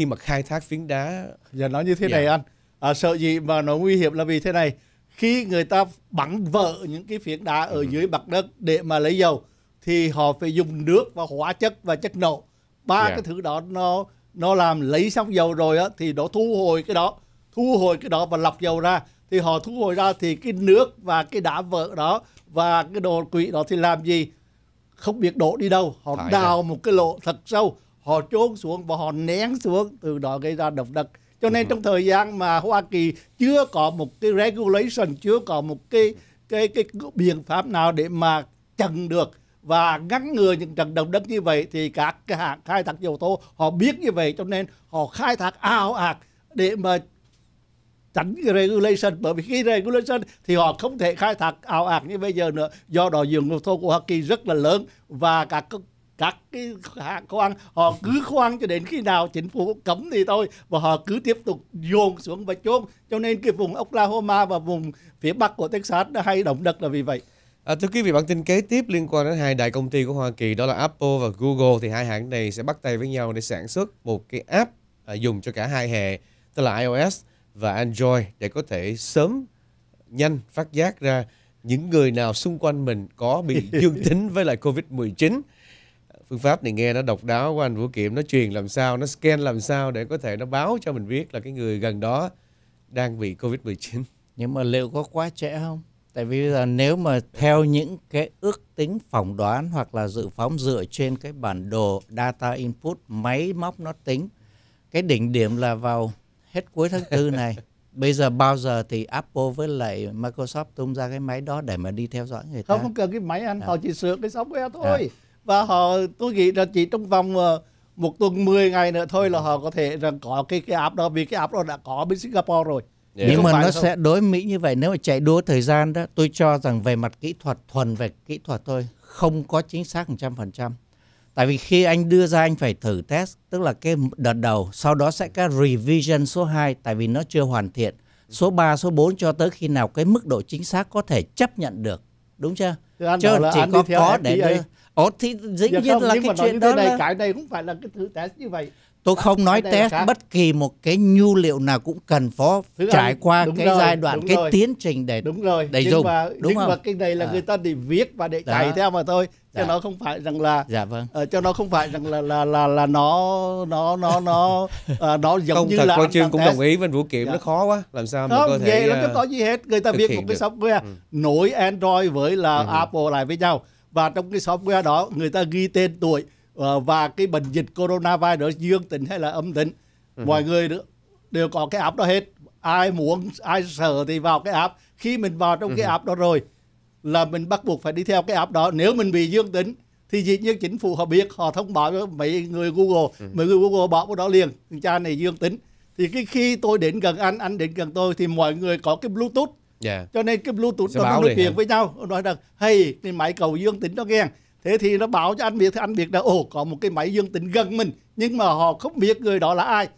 khi mà khai thác phiến đá. Giờ nói như thế yeah. Dạ. này anh, à, sợ gì mà nó nguy hiểm là vì thế này. Khi người ta bắn vỡ những cái phiến đá ở ừ. dưới mặt đất để mà lấy dầu thì họ phải dùng nước và hóa chất và chất nổ. Ba yeah. Dạ. cái thứ đó nó nó làm lấy xong dầu rồi á thì nó thu hồi cái đó, thu hồi cái đó và lọc dầu ra thì họ thu hồi ra thì cái nước và cái đá vỡ đó và cái đồ quỷ đó thì làm gì không biết đổ đi đâu họ Phải đào rồi. một cái lỗ thật sâu họ trốn xuống và họ nén xuống từ đó gây ra động đất cho nên ừ. trong thời gian mà Hoa Kỳ chưa có một cái regulation chưa có một cái cái cái biện pháp nào để mà chặn được và ngăn ngừa những trận động đất như vậy thì các cái hãng khai thác dầu thô họ biết như vậy cho nên họ khai thác ao ạt để mà tránh regulation bởi vì khi regulation thì họ không thể khai thác ảo ạt như bây giờ nữa do đó dường dầu thô của Hoa Kỳ rất là lớn và các các cái khoan họ cứ khoan cho đến khi nào chính phủ cấm thì thôi và họ cứ tiếp tục dồn xuống và chôn cho nên cái vùng Oklahoma và vùng phía bắc của Texas nó hay động đất là vì vậy À, thưa quý vị, bản tin kế tiếp liên quan đến hai đại công ty của Hoa Kỳ đó là Apple và Google thì hai hãng này sẽ bắt tay với nhau để sản xuất một cái app à, dùng cho cả hai hệ tức là iOS và Android để có thể sớm nhanh phát giác ra những người nào xung quanh mình có bị dương tính với lại Covid-19 phương pháp này nghe nó độc đáo của anh Vũ Kiệm nó truyền làm sao nó scan làm sao để có thể nó báo cho mình biết là cái người gần đó đang bị Covid-19 nhưng mà liệu có quá trễ không tại vì bây giờ nếu mà theo những cái ước tính phỏng đoán hoặc là dự phóng dựa trên cái bản đồ data input máy móc nó tính cái đỉnh điểm là vào hết cuối tháng tư này bây giờ bao giờ thì Apple với lại Microsoft tung ra cái máy đó để mà đi theo dõi người ta không, cần cái máy anh à. họ chỉ sửa cái software à. thôi à và họ tôi nghĩ là chỉ trong vòng ờ, một tuần 10 ngày nữa thôi là ừ. họ có thể rằng có cái cái app đó vì cái app đó đã có bên Singapore rồi Yeah. Dạ. Nhưng mà nó không? sẽ đối Mỹ như vậy nếu mà chạy đua thời gian đó tôi cho rằng về mặt kỹ thuật thuần về kỹ thuật thôi không có chính xác 100%. Tại vì khi anh đưa ra anh phải thử test tức là cái đợt đầu sau đó sẽ cái revision số 2 tại vì nó chưa hoàn thiện. Số 3, số 4 cho tới khi nào cái mức độ chính xác có thể chấp nhận được đúng chưa chứ anh là chỉ anh có có để đưa Ồ thì dĩ dạ nhiên không, là cái chuyện đó này, là... cái này cũng phải là cái thử test như vậy tôi không nói test bất kỳ một cái nhu liệu nào cũng cần phó Thưa trải anh, qua cái rồi, giai đoạn cái rồi. tiến trình để đúng rồi để nhưng dùng mà, đúng nhưng không? mà cái này là à. người ta để viết và để Đó. chạy theo mà thôi Dạ. cho nó không phải rằng là dạ vâng uh, cho nó không phải rằng là là là là nó nó nó nó uh, nó giống không, như thật, là con chương cũng đồng ý với Vũ Kiểm dạ. nó khó quá làm sao không, mà không, có thể vậy uh, nó có gì hết người ta viết một cái software ừ. nối Android với là ừ, ừ. Apple lại với nhau và trong cái software đó người ta ghi tên tuổi uh, và cái bệnh dịch coronavirus dương tính hay là âm tính ừ. mọi người đều, đều có cái app đó hết ai muốn ai sợ thì vào cái app khi mình vào trong ừ. cái ừ. app đó rồi là mình bắt buộc phải đi theo cái app đó nếu mình bị dương tính thì dĩ nhiên chính phủ họ biết họ thông báo với mấy người Google ừ. mấy người Google bỏ cái đó liền cha này dương tính thì cái khi tôi đến gần anh anh đến gần tôi thì mọi người có cái bluetooth yeah. Dạ. cho nên cái bluetooth Sẽ nó nói chuyện với nhau nói rằng hey cái máy cầu dương tính nó ghen thế thì nó bảo cho anh biết thì anh biết là ồ có một cái máy dương tính gần mình nhưng mà họ không biết người đó là ai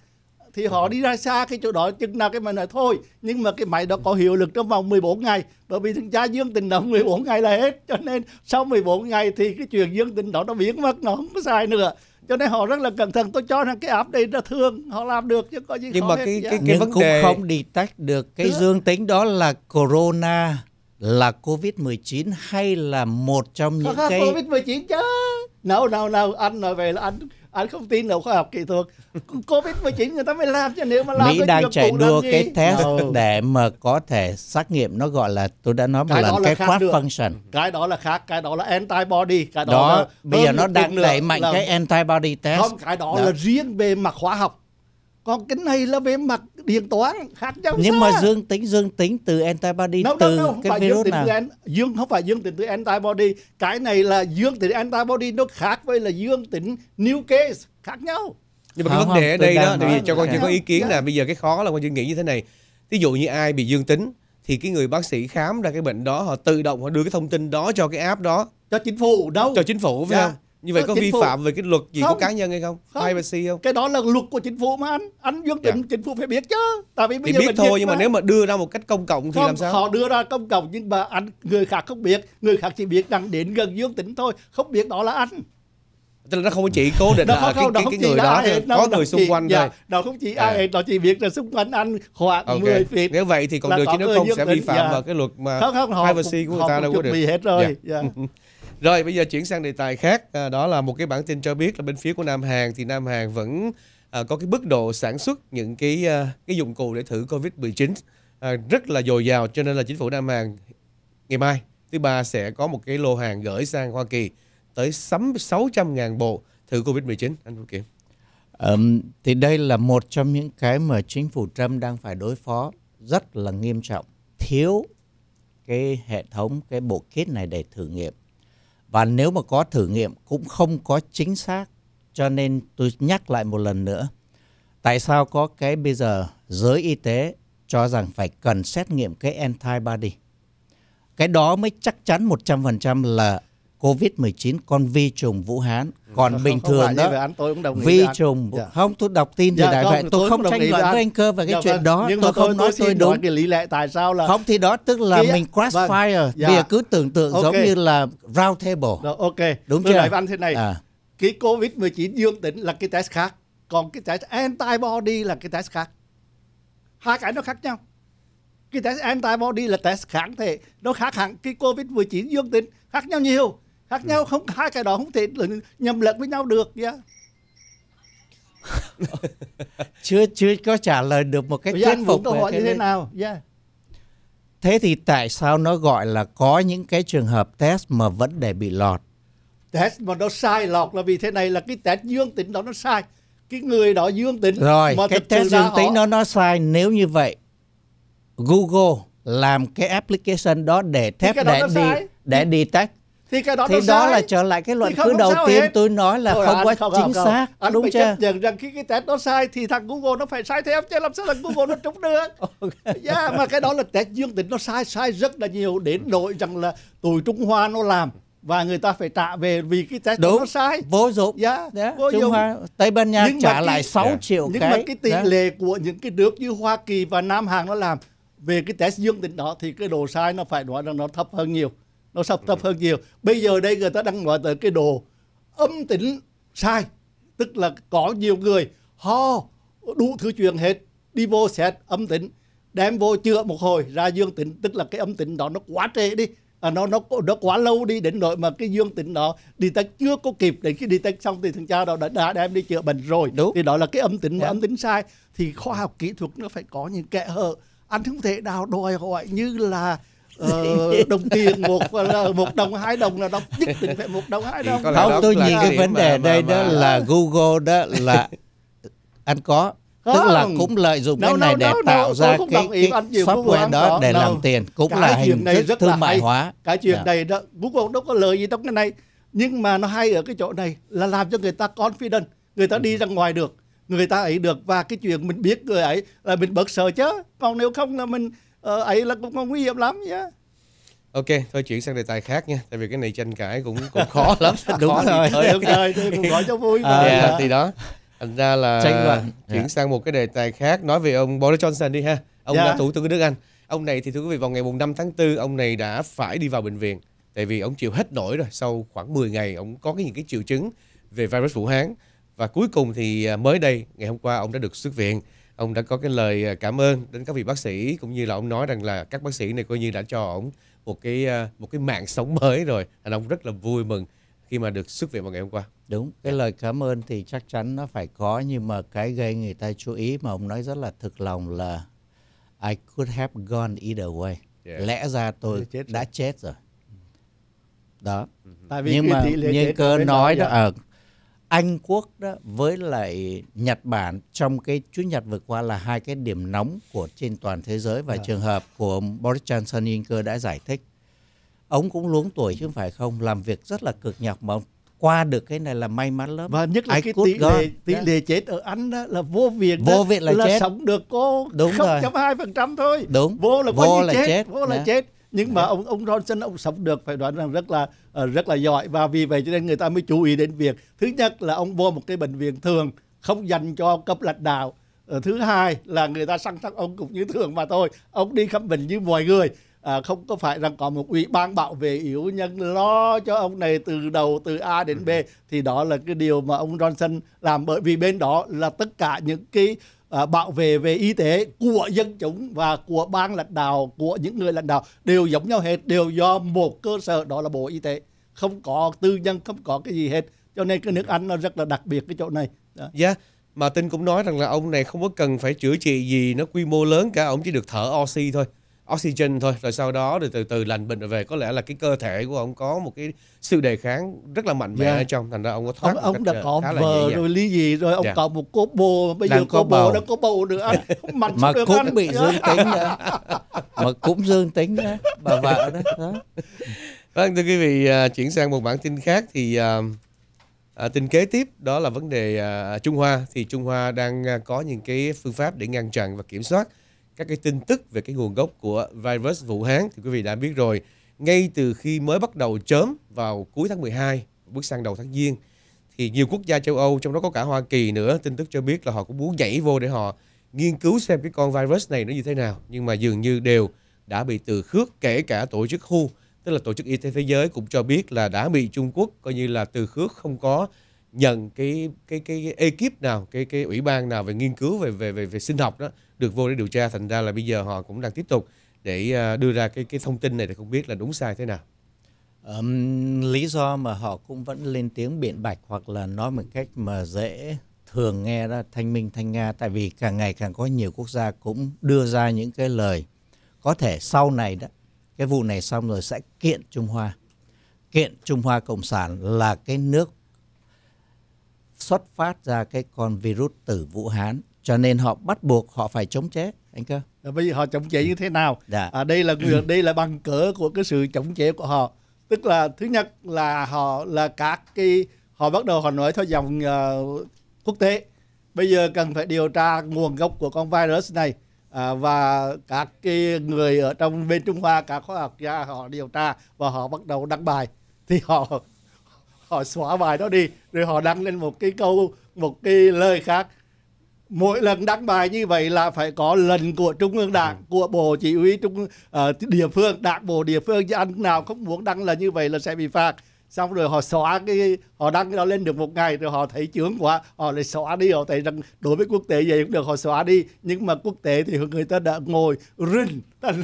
thì họ đi ra xa cái chỗ đó chừng nào cái mà nói thôi nhưng mà cái máy đó có hiệu lực trong vòng 14 ngày bởi vì thằng cha dương tình đó 14 ngày là hết cho nên sau 14 ngày thì cái chuyện dương tình đó nó biến mất nó không có xài nữa cho nên họ rất là cẩn thận tôi cho rằng cái app đây là thương họ làm được chứ có gì nhưng mà cái, cái, dạ. cái, cái vấn cũng đề không tách được cái Đúng. dương tính đó là corona là Covid-19 hay là một trong những cái... Covid-19 chứ. Nào nào nào anh nói về là anh anh không tin là khoa học kỹ thuật covid 19 người ta mới làm chứ nếu mà làm mỹ đang chạy đua cái test để mà có thể xét nghiệm nó gọi là tôi đã nói một cái lần cái cross function cái đó là khác cái đó là antibody cái đó, đó là, bây giờ nó đang đẩy mạnh là, cái antibody test không cái đó, đó là riêng về mặt khoa học còn cái này là về mặt điện toán khác nhau nhưng xa. mà dương tính dương tính từ antibody no, từ no, no, cái virus nào an, dương không phải dương tính từ antibody cái này là dương tính antibody nó khác với là dương tính new case khác nhau nhưng mà cái vấn đề ở đây đó tại vì cho con chưa có ý kiến yeah. là dạ. bây giờ cái khó là con chưa nghĩ như thế này ví dụ như ai bị dương tính thì cái người bác sĩ khám ra cái bệnh đó họ tự động họ đưa cái thông tin đó cho cái app đó cho chính phủ đâu cho chính phủ phải yeah. Dạ. không như vậy ờ, có vi phủ. phạm về cái luật gì không, của cá nhân hay không? không privacy không cái đó là luật của chính phủ mà anh anh dương tình dạ. chính phủ phải biết chứ tại vì bây thì giờ biết thôi nhưng mà. mà nếu mà đưa ra một cách công cộng thì không, làm sao họ đưa ra công cộng nhưng mà anh người khác không biết người khác chỉ biết rằng đến gần dương tính thôi không biết đó là anh tức là nó không có chỉ cố định đó là không, cái, không, cái, cái người đó ai hết, có người xung chỉ, quanh dạ, thôi nó không chỉ à. ai đó chỉ biết là xung quanh anh khoảng okay. 10 feet nếu vậy thì còn điều chín không sẽ vi phạm dạ. vào cái luật mà privacy của người ta đâu có được hết rồi dạ. Dạ. Rồi bây giờ chuyển sang đề tài khác, à, đó là một cái bản tin cho biết là bên phía của Nam Hàn thì Nam Hàn vẫn à, có cái mức độ sản xuất những cái à, cái dụng cụ để thử Covid-19 à, rất là dồi dào cho nên là chính phủ Nam Hàn ngày mai thứ ba sẽ có một cái lô hàng gửi sang Hoa Kỳ tới 600.000 bộ thử Covid-19 anh Vũ Kiếm Um, thì đây là một trong những cái mà chính phủ Trump đang phải đối phó rất là nghiêm trọng, thiếu cái hệ thống cái bộ kit này để thử nghiệm và nếu mà có thử nghiệm cũng không có chính xác cho nên tôi nhắc lại một lần nữa tại sao có cái bây giờ giới y tế cho rằng phải cần xét nghiệm cái antibody cái đó mới chắc chắn 100% là COVID-19 con vi trùng Vũ Hán. Còn không, bình không thường đó, anh, tôi cũng đồng vi trùng dạ. không tôi đọc tin thì dạ, đại loại tôi, không tranh luận với anh cơ về cái dạ, chuyện vâng. đó. Nhưng tôi, tôi không nói tôi đúng. Cái lý lẽ tại sao là không thì đó tức là cái... mình crossfire. Vâng. Dạ. Bây giờ cứ tưởng tượng okay. giống như là round table. Rồi, ok. Đúng tôi chưa? Tôi anh thế này. À. Cái COVID-19 dương tính là cái test khác, còn cái test antibody là cái test khác. Hai cái nó khác nhau cái test antibody là test kháng thể nó khác hẳn cái covid 19 dương tính khác nhau nhiều khác ừ. nhau không hai cái đó không thể nhầm lẫn với nhau được nhá chưa chưa có trả lời được một cách thuyết phục câu hỏi như thế nào yeah. thế thì tại sao nó gọi là có những cái trường hợp test mà vẫn để bị lọt test mà nó sai lọt là vì thế này là cái test dương tính đó nó sai cái người đó dương tính rồi mà cái test dương tính họ... nó nó sai nếu như vậy Google làm cái application đó để test để đi sai. để ừ. đi test thì cái đó thì đó sai. là trở lại cái luận cứ đầu tiên hết. tôi nói là Ôi không quá chính không, xác anh đúng phải chưa chấp nhận rằng khi cái test nó sai thì thằng google nó phải sai theo chứ làm sao là google nó trúng được okay. yeah, dạ, mà cái đó là test dương tính nó sai sai rất là nhiều đến nỗi rằng là tụi trung hoa nó làm và người ta phải trả về vì cái test Đúng, nó sai vô dụng yeah, dạ, yeah. Dạ, vô dụng. Hoa, Tây Ban Nha nhưng trả cái, lại 6 yeah. triệu nhưng cái nhưng mà cái tỷ yeah. lệ của những cái nước như Hoa Kỳ và Nam Hàn nó làm về cái test dương tính đó thì cái đồ sai nó phải nói rằng nó thấp hơn nhiều nó sắp tập hơn nhiều bây giờ đây người ta đang gọi tới cái đồ âm tính sai tức là có nhiều người ho đủ thứ chuyện hết đi vô xét âm tính đem vô chữa một hồi ra dương tính tức là cái âm tính đó nó quá trễ đi à, nó nó nó quá lâu đi đến nỗi mà cái dương tính đó đi tách chưa có kịp đến khi đi tách xong thì thằng cha đó đã, đã đem đi chữa bệnh rồi Đúng. thì đó là cái âm tính mà dạ. âm tính sai thì khoa học kỹ thuật nó phải có những kẽ hở anh không thể nào đòi hỏi như là uh, đồng tiền một một đồng hai đồng là đọc nhất định phải một đồng hai đồng không tôi nhìn cái vấn đề mà, đây mà, đó mà. là google đó là anh có không. tức là cũng lợi dụng đâu, cái này đâu, để đâu, tạo đâu, ra cái, cái software đó để đâu. làm tiền cũng cái là hình này thức rất thương mại hóa cái chuyện yeah. Dạ. này đó google đâu có lợi gì trong cái này nhưng mà nó hay ở cái chỗ này là làm cho người ta confident người ta đi ừ. ra ngoài được người ta ấy được và cái chuyện mình biết người ấy là mình bớt sợ chứ còn nếu không là mình ờ, ấy là cũng còn nguy hiểm lắm nhá Ok, thôi chuyển sang đề tài khác nha, tại vì cái này tranh cãi cũng cũng khó lắm. đúng khó rồi, thôi đúng rồi, tôi cũng nói cho vui dạ, mà. À, thì đó, thành ra là chuyển dạ. sang một cái đề tài khác, nói về ông Boris Johnson đi ha. Ông yeah. Dạ. đã thủ tướng của nước Anh. Ông này thì thưa quý vị vào ngày mùng 5 tháng 4, ông này đã phải đi vào bệnh viện tại vì ông chịu hết nổi rồi, sau khoảng 10 ngày ông có cái những cái triệu chứng về virus Vũ Hán và cuối cùng thì à, mới đây ngày hôm qua ông đã được xuất viện ông đã có cái lời à, cảm ơn đến các vị bác sĩ cũng như là ông nói rằng là các bác sĩ này coi như đã cho ông một cái à, một cái mạng sống mới rồi anh ông rất là vui mừng khi mà được xuất viện vào ngày hôm qua đúng cái dạ. lời cảm ơn thì chắc chắn nó phải có nhưng mà cái gây người ta chú ý mà ông nói rất là thực lòng là I could have gone either way yeah. Dạ. lẽ ra tôi đã chết rồi, đã chết rồi. đó tại vì nhưng mà nhưng cơ nói đó ở à, anh Quốc đó với lại Nhật Bản trong cái Chủ nhật vừa qua là hai cái điểm nóng của trên toàn thế giới và à. trường hợp của Boris Johnson Inker đã giải thích. Ông cũng luống tuổi chứ phải không, làm việc rất là cực nhọc mà qua được cái này là may mắn lắm. Và nhất là I cái tỷ lệ tỷ lệ chết ở Anh đó là vô việc vô việc là, là chết. sống được có 0.2% thôi. Đúng. Vô là vô là chết. chết, vô là yeah. Dạ. chết nhưng mà dạ. ông ông Johnson ông sống được phải nói rằng rất là ờ, rất là giỏi và vì vậy cho nên người ta mới chú ý đến việc thứ nhất là ông vô một cái bệnh viện thường không dành cho cấp lãnh đạo ờ, thứ hai là người ta săn sóc ông cũng như thường mà thôi ông đi khám bệnh như mọi người à, không có phải rằng có một ủy ban bảo vệ yếu nhân lo cho ông này từ đầu từ A đến B ừ. thì đó là cái điều mà ông Johnson làm bởi vì bên đó là tất cả những cái à, bảo vệ về y tế của dân chúng và của ban lãnh đạo của những người lãnh đạo đều giống nhau hết đều do một cơ sở đó là bộ y tế không có tư nhân không có cái gì hết cho nên cái nước anh nó rất là đặc biệt cái chỗ này dạ yeah. mà tin cũng nói rằng là ông này không có cần phải chữa trị gì nó quy mô lớn cả ông chỉ được thở oxy thôi oxygen thôi rồi sau đó rồi từ từ lành bệnh rồi về có lẽ là cái cơ thể của ông có một cái sự đề kháng rất là mạnh mẽ yeah. Dạ. ở trong thành ra ông có thoát ông, ông đã ờ, có vợ rồi ly gì rồi ông yeah. Dạ. có một cô bồ bây Đang giờ cô bồ đã có bầu nữa mạnh mà cũng ăn. bị dương tính nữa mà cũng dương tính nữa bà vợ đó, đó. vâng thưa quý vị à, chuyển sang một bản tin khác thì à, à, tin kế tiếp đó là vấn đề à, Trung Hoa thì Trung Hoa đang à, có những cái phương pháp để ngăn chặn và kiểm soát các cái tin tức về cái nguồn gốc của virus Vũ Hán thì quý vị đã biết rồi. Ngay từ khi mới bắt đầu chớm vào cuối tháng 12, bước sang đầu tháng Giêng thì nhiều quốc gia châu Âu trong đó có cả Hoa Kỳ nữa, tin tức cho biết là họ cũng muốn nhảy vô để họ nghiên cứu xem cái con virus này nó như thế nào, nhưng mà dường như đều đã bị từ khước kể cả tổ chức WHO, tức là tổ chức y tế thế giới cũng cho biết là đã bị Trung Quốc coi như là từ khước không có nhận cái cái cái ekip nào cái cái ủy ban nào về nghiên cứu về về về, về sinh học đó được vô để điều tra thành ra là bây giờ họ cũng đang tiếp tục để à, đưa ra cái cái thông tin này thì không biết là đúng sai thế nào um, lý do mà họ cũng vẫn lên tiếng biện bạch hoặc là nói một cách mà dễ thường nghe đó thanh minh thanh nga tại vì càng ngày càng có nhiều quốc gia cũng đưa ra những cái lời có thể sau này đó cái vụ này xong rồi sẽ kiện Trung Hoa kiện Trung Hoa Cộng sản là cái nước xuất phát ra cái con virus từ Vũ Hán cho nên họ bắt buộc họ phải chống chế anh cơ à, bây giờ họ chống chế như thế nào dạ. à, đây là người, đây là bằng cỡ của cái sự chống chế của họ tức là thứ nhất là họ là các cái họ bắt đầu họ nói theo dòng uh, quốc tế bây giờ cần phải điều tra nguồn gốc của con virus này à, và các cái người ở trong bên Trung Hoa các khoa học gia họ điều tra và họ bắt đầu đăng bài thì họ họ xóa bài đó đi rồi họ đăng lên một cái câu một cái lời khác mỗi lần đăng bài như vậy là phải có lần của trung ương đảng ừ. của bộ chỉ huy trung uh, địa phương đảng bộ địa phương chứ anh nào không muốn đăng là như vậy là sẽ bị phạt xong rồi họ xóa cái họ đăng cái đó lên được một ngày rồi họ thấy chướng quá họ lại xóa đi họ thấy rằng đối với quốc tế vậy cũng được họ xóa đi nhưng mà quốc tế thì người ta đã ngồi rình thành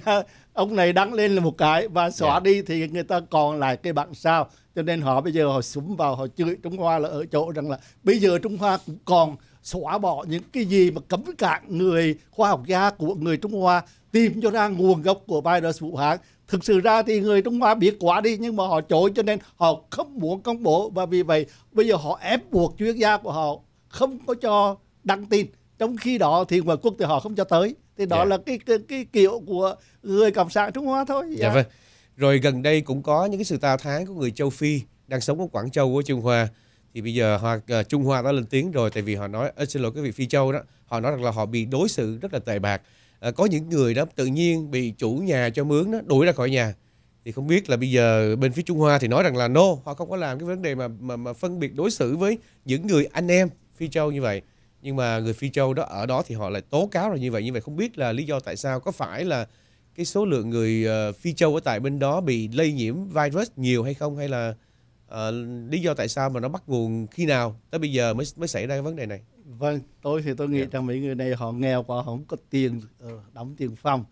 ông này đăng lên là một cái và xóa yeah. Dạ. đi thì người ta còn lại cái bạn sao cho nên họ bây giờ họ súng vào họ chửi Trung Hoa là ở chỗ rằng là bây giờ Trung Hoa cũng còn xóa bỏ những cái gì mà cấm cản người khoa học gia của người Trung Hoa tìm cho ra nguồn gốc của virus Vũ Hán thực sự ra thì người Trung Hoa biết quá đi nhưng mà họ chối cho nên họ không muốn công bố và vì vậy bây giờ họ ép buộc chuyên gia của họ không có cho đăng tin trong khi đó thì ngoài quốc tế họ không cho tới thì đó yeah. Dạ. là cái, cái cái kiểu của người cộng sản Trung Hoa thôi. Dạ yeah. Dạ. vâng. Rồi gần đây cũng có những cái sự tà thán của người châu Phi đang sống ở Quảng Châu của Trung Hoa thì bây giờ họ ờ, Trung Hoa đã lên tiếng rồi tại vì họ nói uh, xin lỗi cái vị Phi Châu đó họ nói rằng là họ bị đối xử rất là tệ bạc uh, có những người đó tự nhiên bị chủ nhà cho mướn đó đuổi ra khỏi nhà thì không biết là bây giờ bên phía Trung Hoa thì nói rằng là no họ không có làm cái vấn đề mà mà, mà phân biệt đối xử với những người anh em Phi Châu như vậy nhưng mà người Phi Châu đó ở đó thì họ lại tố cáo rồi như vậy như vậy không biết là lý do tại sao có phải là cái số lượng người uh, Phi Châu ở tại bên đó bị lây nhiễm virus nhiều hay không hay là uh, lý do tại sao mà nó bắt nguồn khi nào tới bây giờ mới mới xảy ra cái vấn đề này vâng tôi thì tôi nghĩ yeah. Dạ. rằng mấy người này họ nghèo quá họ không có tiền ờ, đóng tiền phòng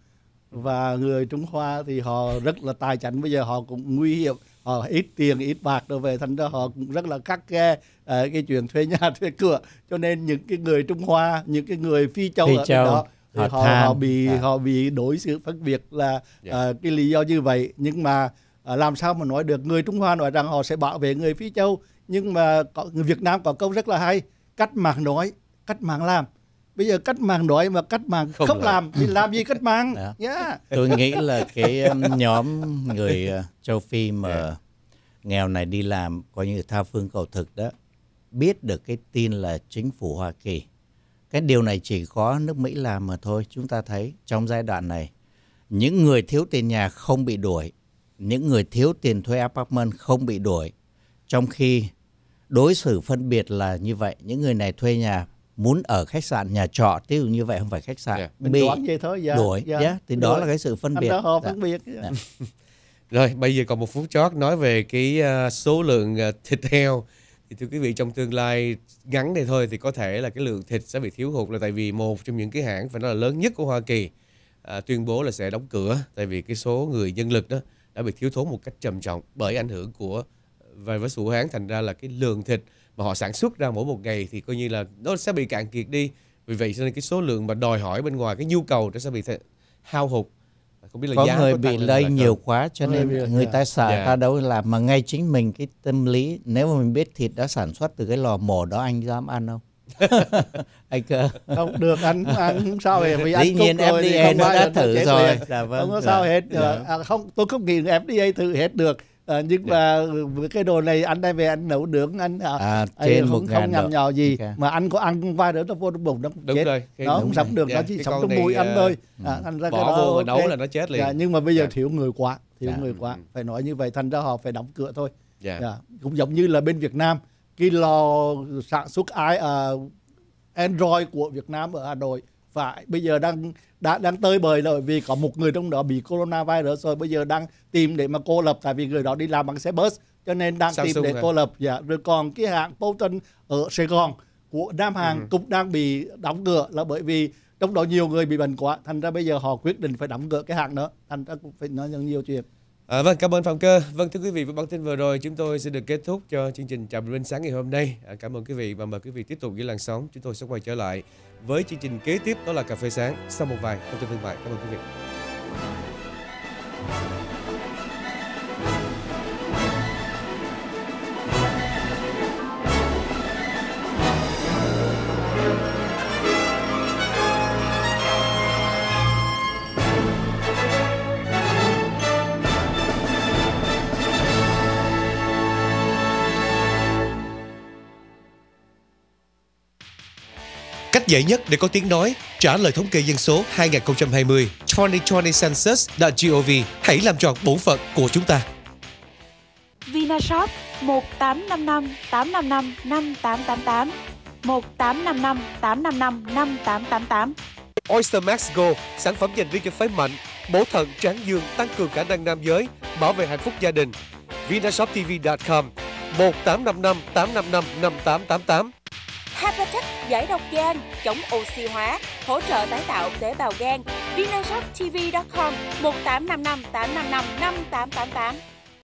và người Trung Hoa thì họ rất là tài chánh bây giờ họ cũng nguy hiểm họ ờ, ít tiền ít bạc đâu về thành ra họ cũng rất là khắc khe uh, cái chuyện thuê nhà thuê cửa cho nên những cái người Trung Hoa những cái người phi châu phi ở châu. đó họ họ, họ bị à. họ bị đối xử phân biệt là uh, cái lý do như vậy nhưng mà uh, làm sao mà nói được người Trung Hoa nói rằng họ sẽ bảo vệ người phi châu nhưng mà có, người Việt Nam có câu rất là hay cách mạng nói cách mạng làm bây giờ cách mạng nói mà cách mạng không, không làm thì làm gì cách mạng Đó. Dạ. yeah. tôi nghĩ là cái um, nhóm người ờ, châu phi mà dạ. nghèo này đi làm coi như tha phương cầu thực đó biết được cái tin là chính phủ hoa kỳ cái điều này chỉ có nước mỹ làm mà thôi chúng ta thấy trong giai đoạn này những người thiếu tiền nhà không bị đuổi những người thiếu tiền thuê apartment không bị đuổi trong khi đối xử phân biệt là như vậy những người này thuê nhà muốn ở khách sạn nhà trọ ví dụ như vậy không phải khách sạn yeah. Dạ. mình bị đoán vậy thôi dạ, đuổi dạ, yeah, thì đuổi. đó là cái sự phân biệt họ dạ. phân biệt dạ. dạ. rồi bây giờ còn một phút chót nói về cái uh, số lượng uh, thịt heo thì thưa quý vị trong tương lai ngắn này thôi thì có thể là cái lượng thịt sẽ bị thiếu hụt là tại vì một trong những cái hãng phải nói là lớn nhất của Hoa Kỳ à, tuyên bố là sẽ đóng cửa tại vì cái số người nhân lực đó đã bị thiếu thốn một cách trầm trọng bởi ảnh hưởng của virus Vũ Hán thành ra là cái lượng thịt mà họ sản xuất ra mỗi một ngày thì coi như là nó sẽ bị cạn kiệt đi vì vậy cho nên cái số lượng mà đòi hỏi bên ngoài cái nhu cầu nó sẽ bị hao hụt không biết là có giá người có bị lây nhiều không? quá cho nên người, người ta sợ yeah. Dạ. ta đâu làm mà ngay chính mình cái tâm lý nếu mà mình biết thịt đã sản xuất từ cái lò mổ đó anh dám ăn không anh cơ không được anh ăn sao vậy vì anh nhiên rồi FDA nó đã thử rồi dạ, vâng. không có sao dạ. hết ờ, dạ. à, không tôi không nghĩ FDA thử hết được à, nhưng dạ. mà ừ, cái đồ này anh đem về anh nấu được anh à, à trên anh không, không nhầm nhò gì okay. mà anh có ăn vai nữa nó vô trong bụng nó đúng chết rồi. Cái, nó không sống được yeah, dạ, nó chỉ sống trong bụi anh ơi à, ừ. à, anh ra bỏ cái đó, vô okay. nấu là nó chết liền dạ, nhưng mà bây giờ yeah. Dạ. thiếu người quá thiếu yeah. người quá ừ. phải nói như vậy thành ra họ phải đóng cửa thôi yeah. dạ. cũng giống như là bên Việt Nam cái lò sản xuất ai uh, Android của Việt Nam ở Hà Nội phải bây giờ đang đã đang tơi bời rồi vì có một người trong đó bị corona virus rồi bây giờ đang tìm để mà cô lập tại vì người đó đi làm bằng xe bus cho nên đang Samsung tìm để rồi. cô lập dạ rồi còn cái hãng Bolton ở Sài Gòn của Nam Hàng ừ. cũng đang bị đóng cửa là bởi vì trong đó nhiều người bị bệnh quá thành ra bây giờ họ quyết định phải đóng cửa cái hãng đó thành ra cũng phải nói nhiều chuyện À, vâng, cảm ơn Phạm Cơ. Vâng, thưa quý vị, với bản tin vừa rồi chúng tôi sẽ được kết thúc cho chương trình Trà Bình sáng ngày hôm nay. À, cảm ơn quý vị và mời quý vị tiếp tục giữ làn sóng. Chúng tôi sẽ quay trở lại với chương trình kế tiếp đó là Cà phê sáng sau một vài thông tin thương mại. Cảm ơn quý vị. Cách dễ nhất để có tiếng nói trả lời thống kê dân số 2020 2020 census.gov hãy làm tròn bổn phận của chúng ta. Vinashop 1855 855 5888 1855 855 5888 Oyster Max Go, sản phẩm dành riêng cho phái mạnh, bổ thận, tráng dương, tăng cường khả năng nam giới, bảo vệ hạnh phúc gia đình. tv com 1855 855 5888 Hepatech giải độc gan, chống oxy hóa, hỗ trợ tái tạo tế bào gan. Vinashoptv.com 1855 855 5888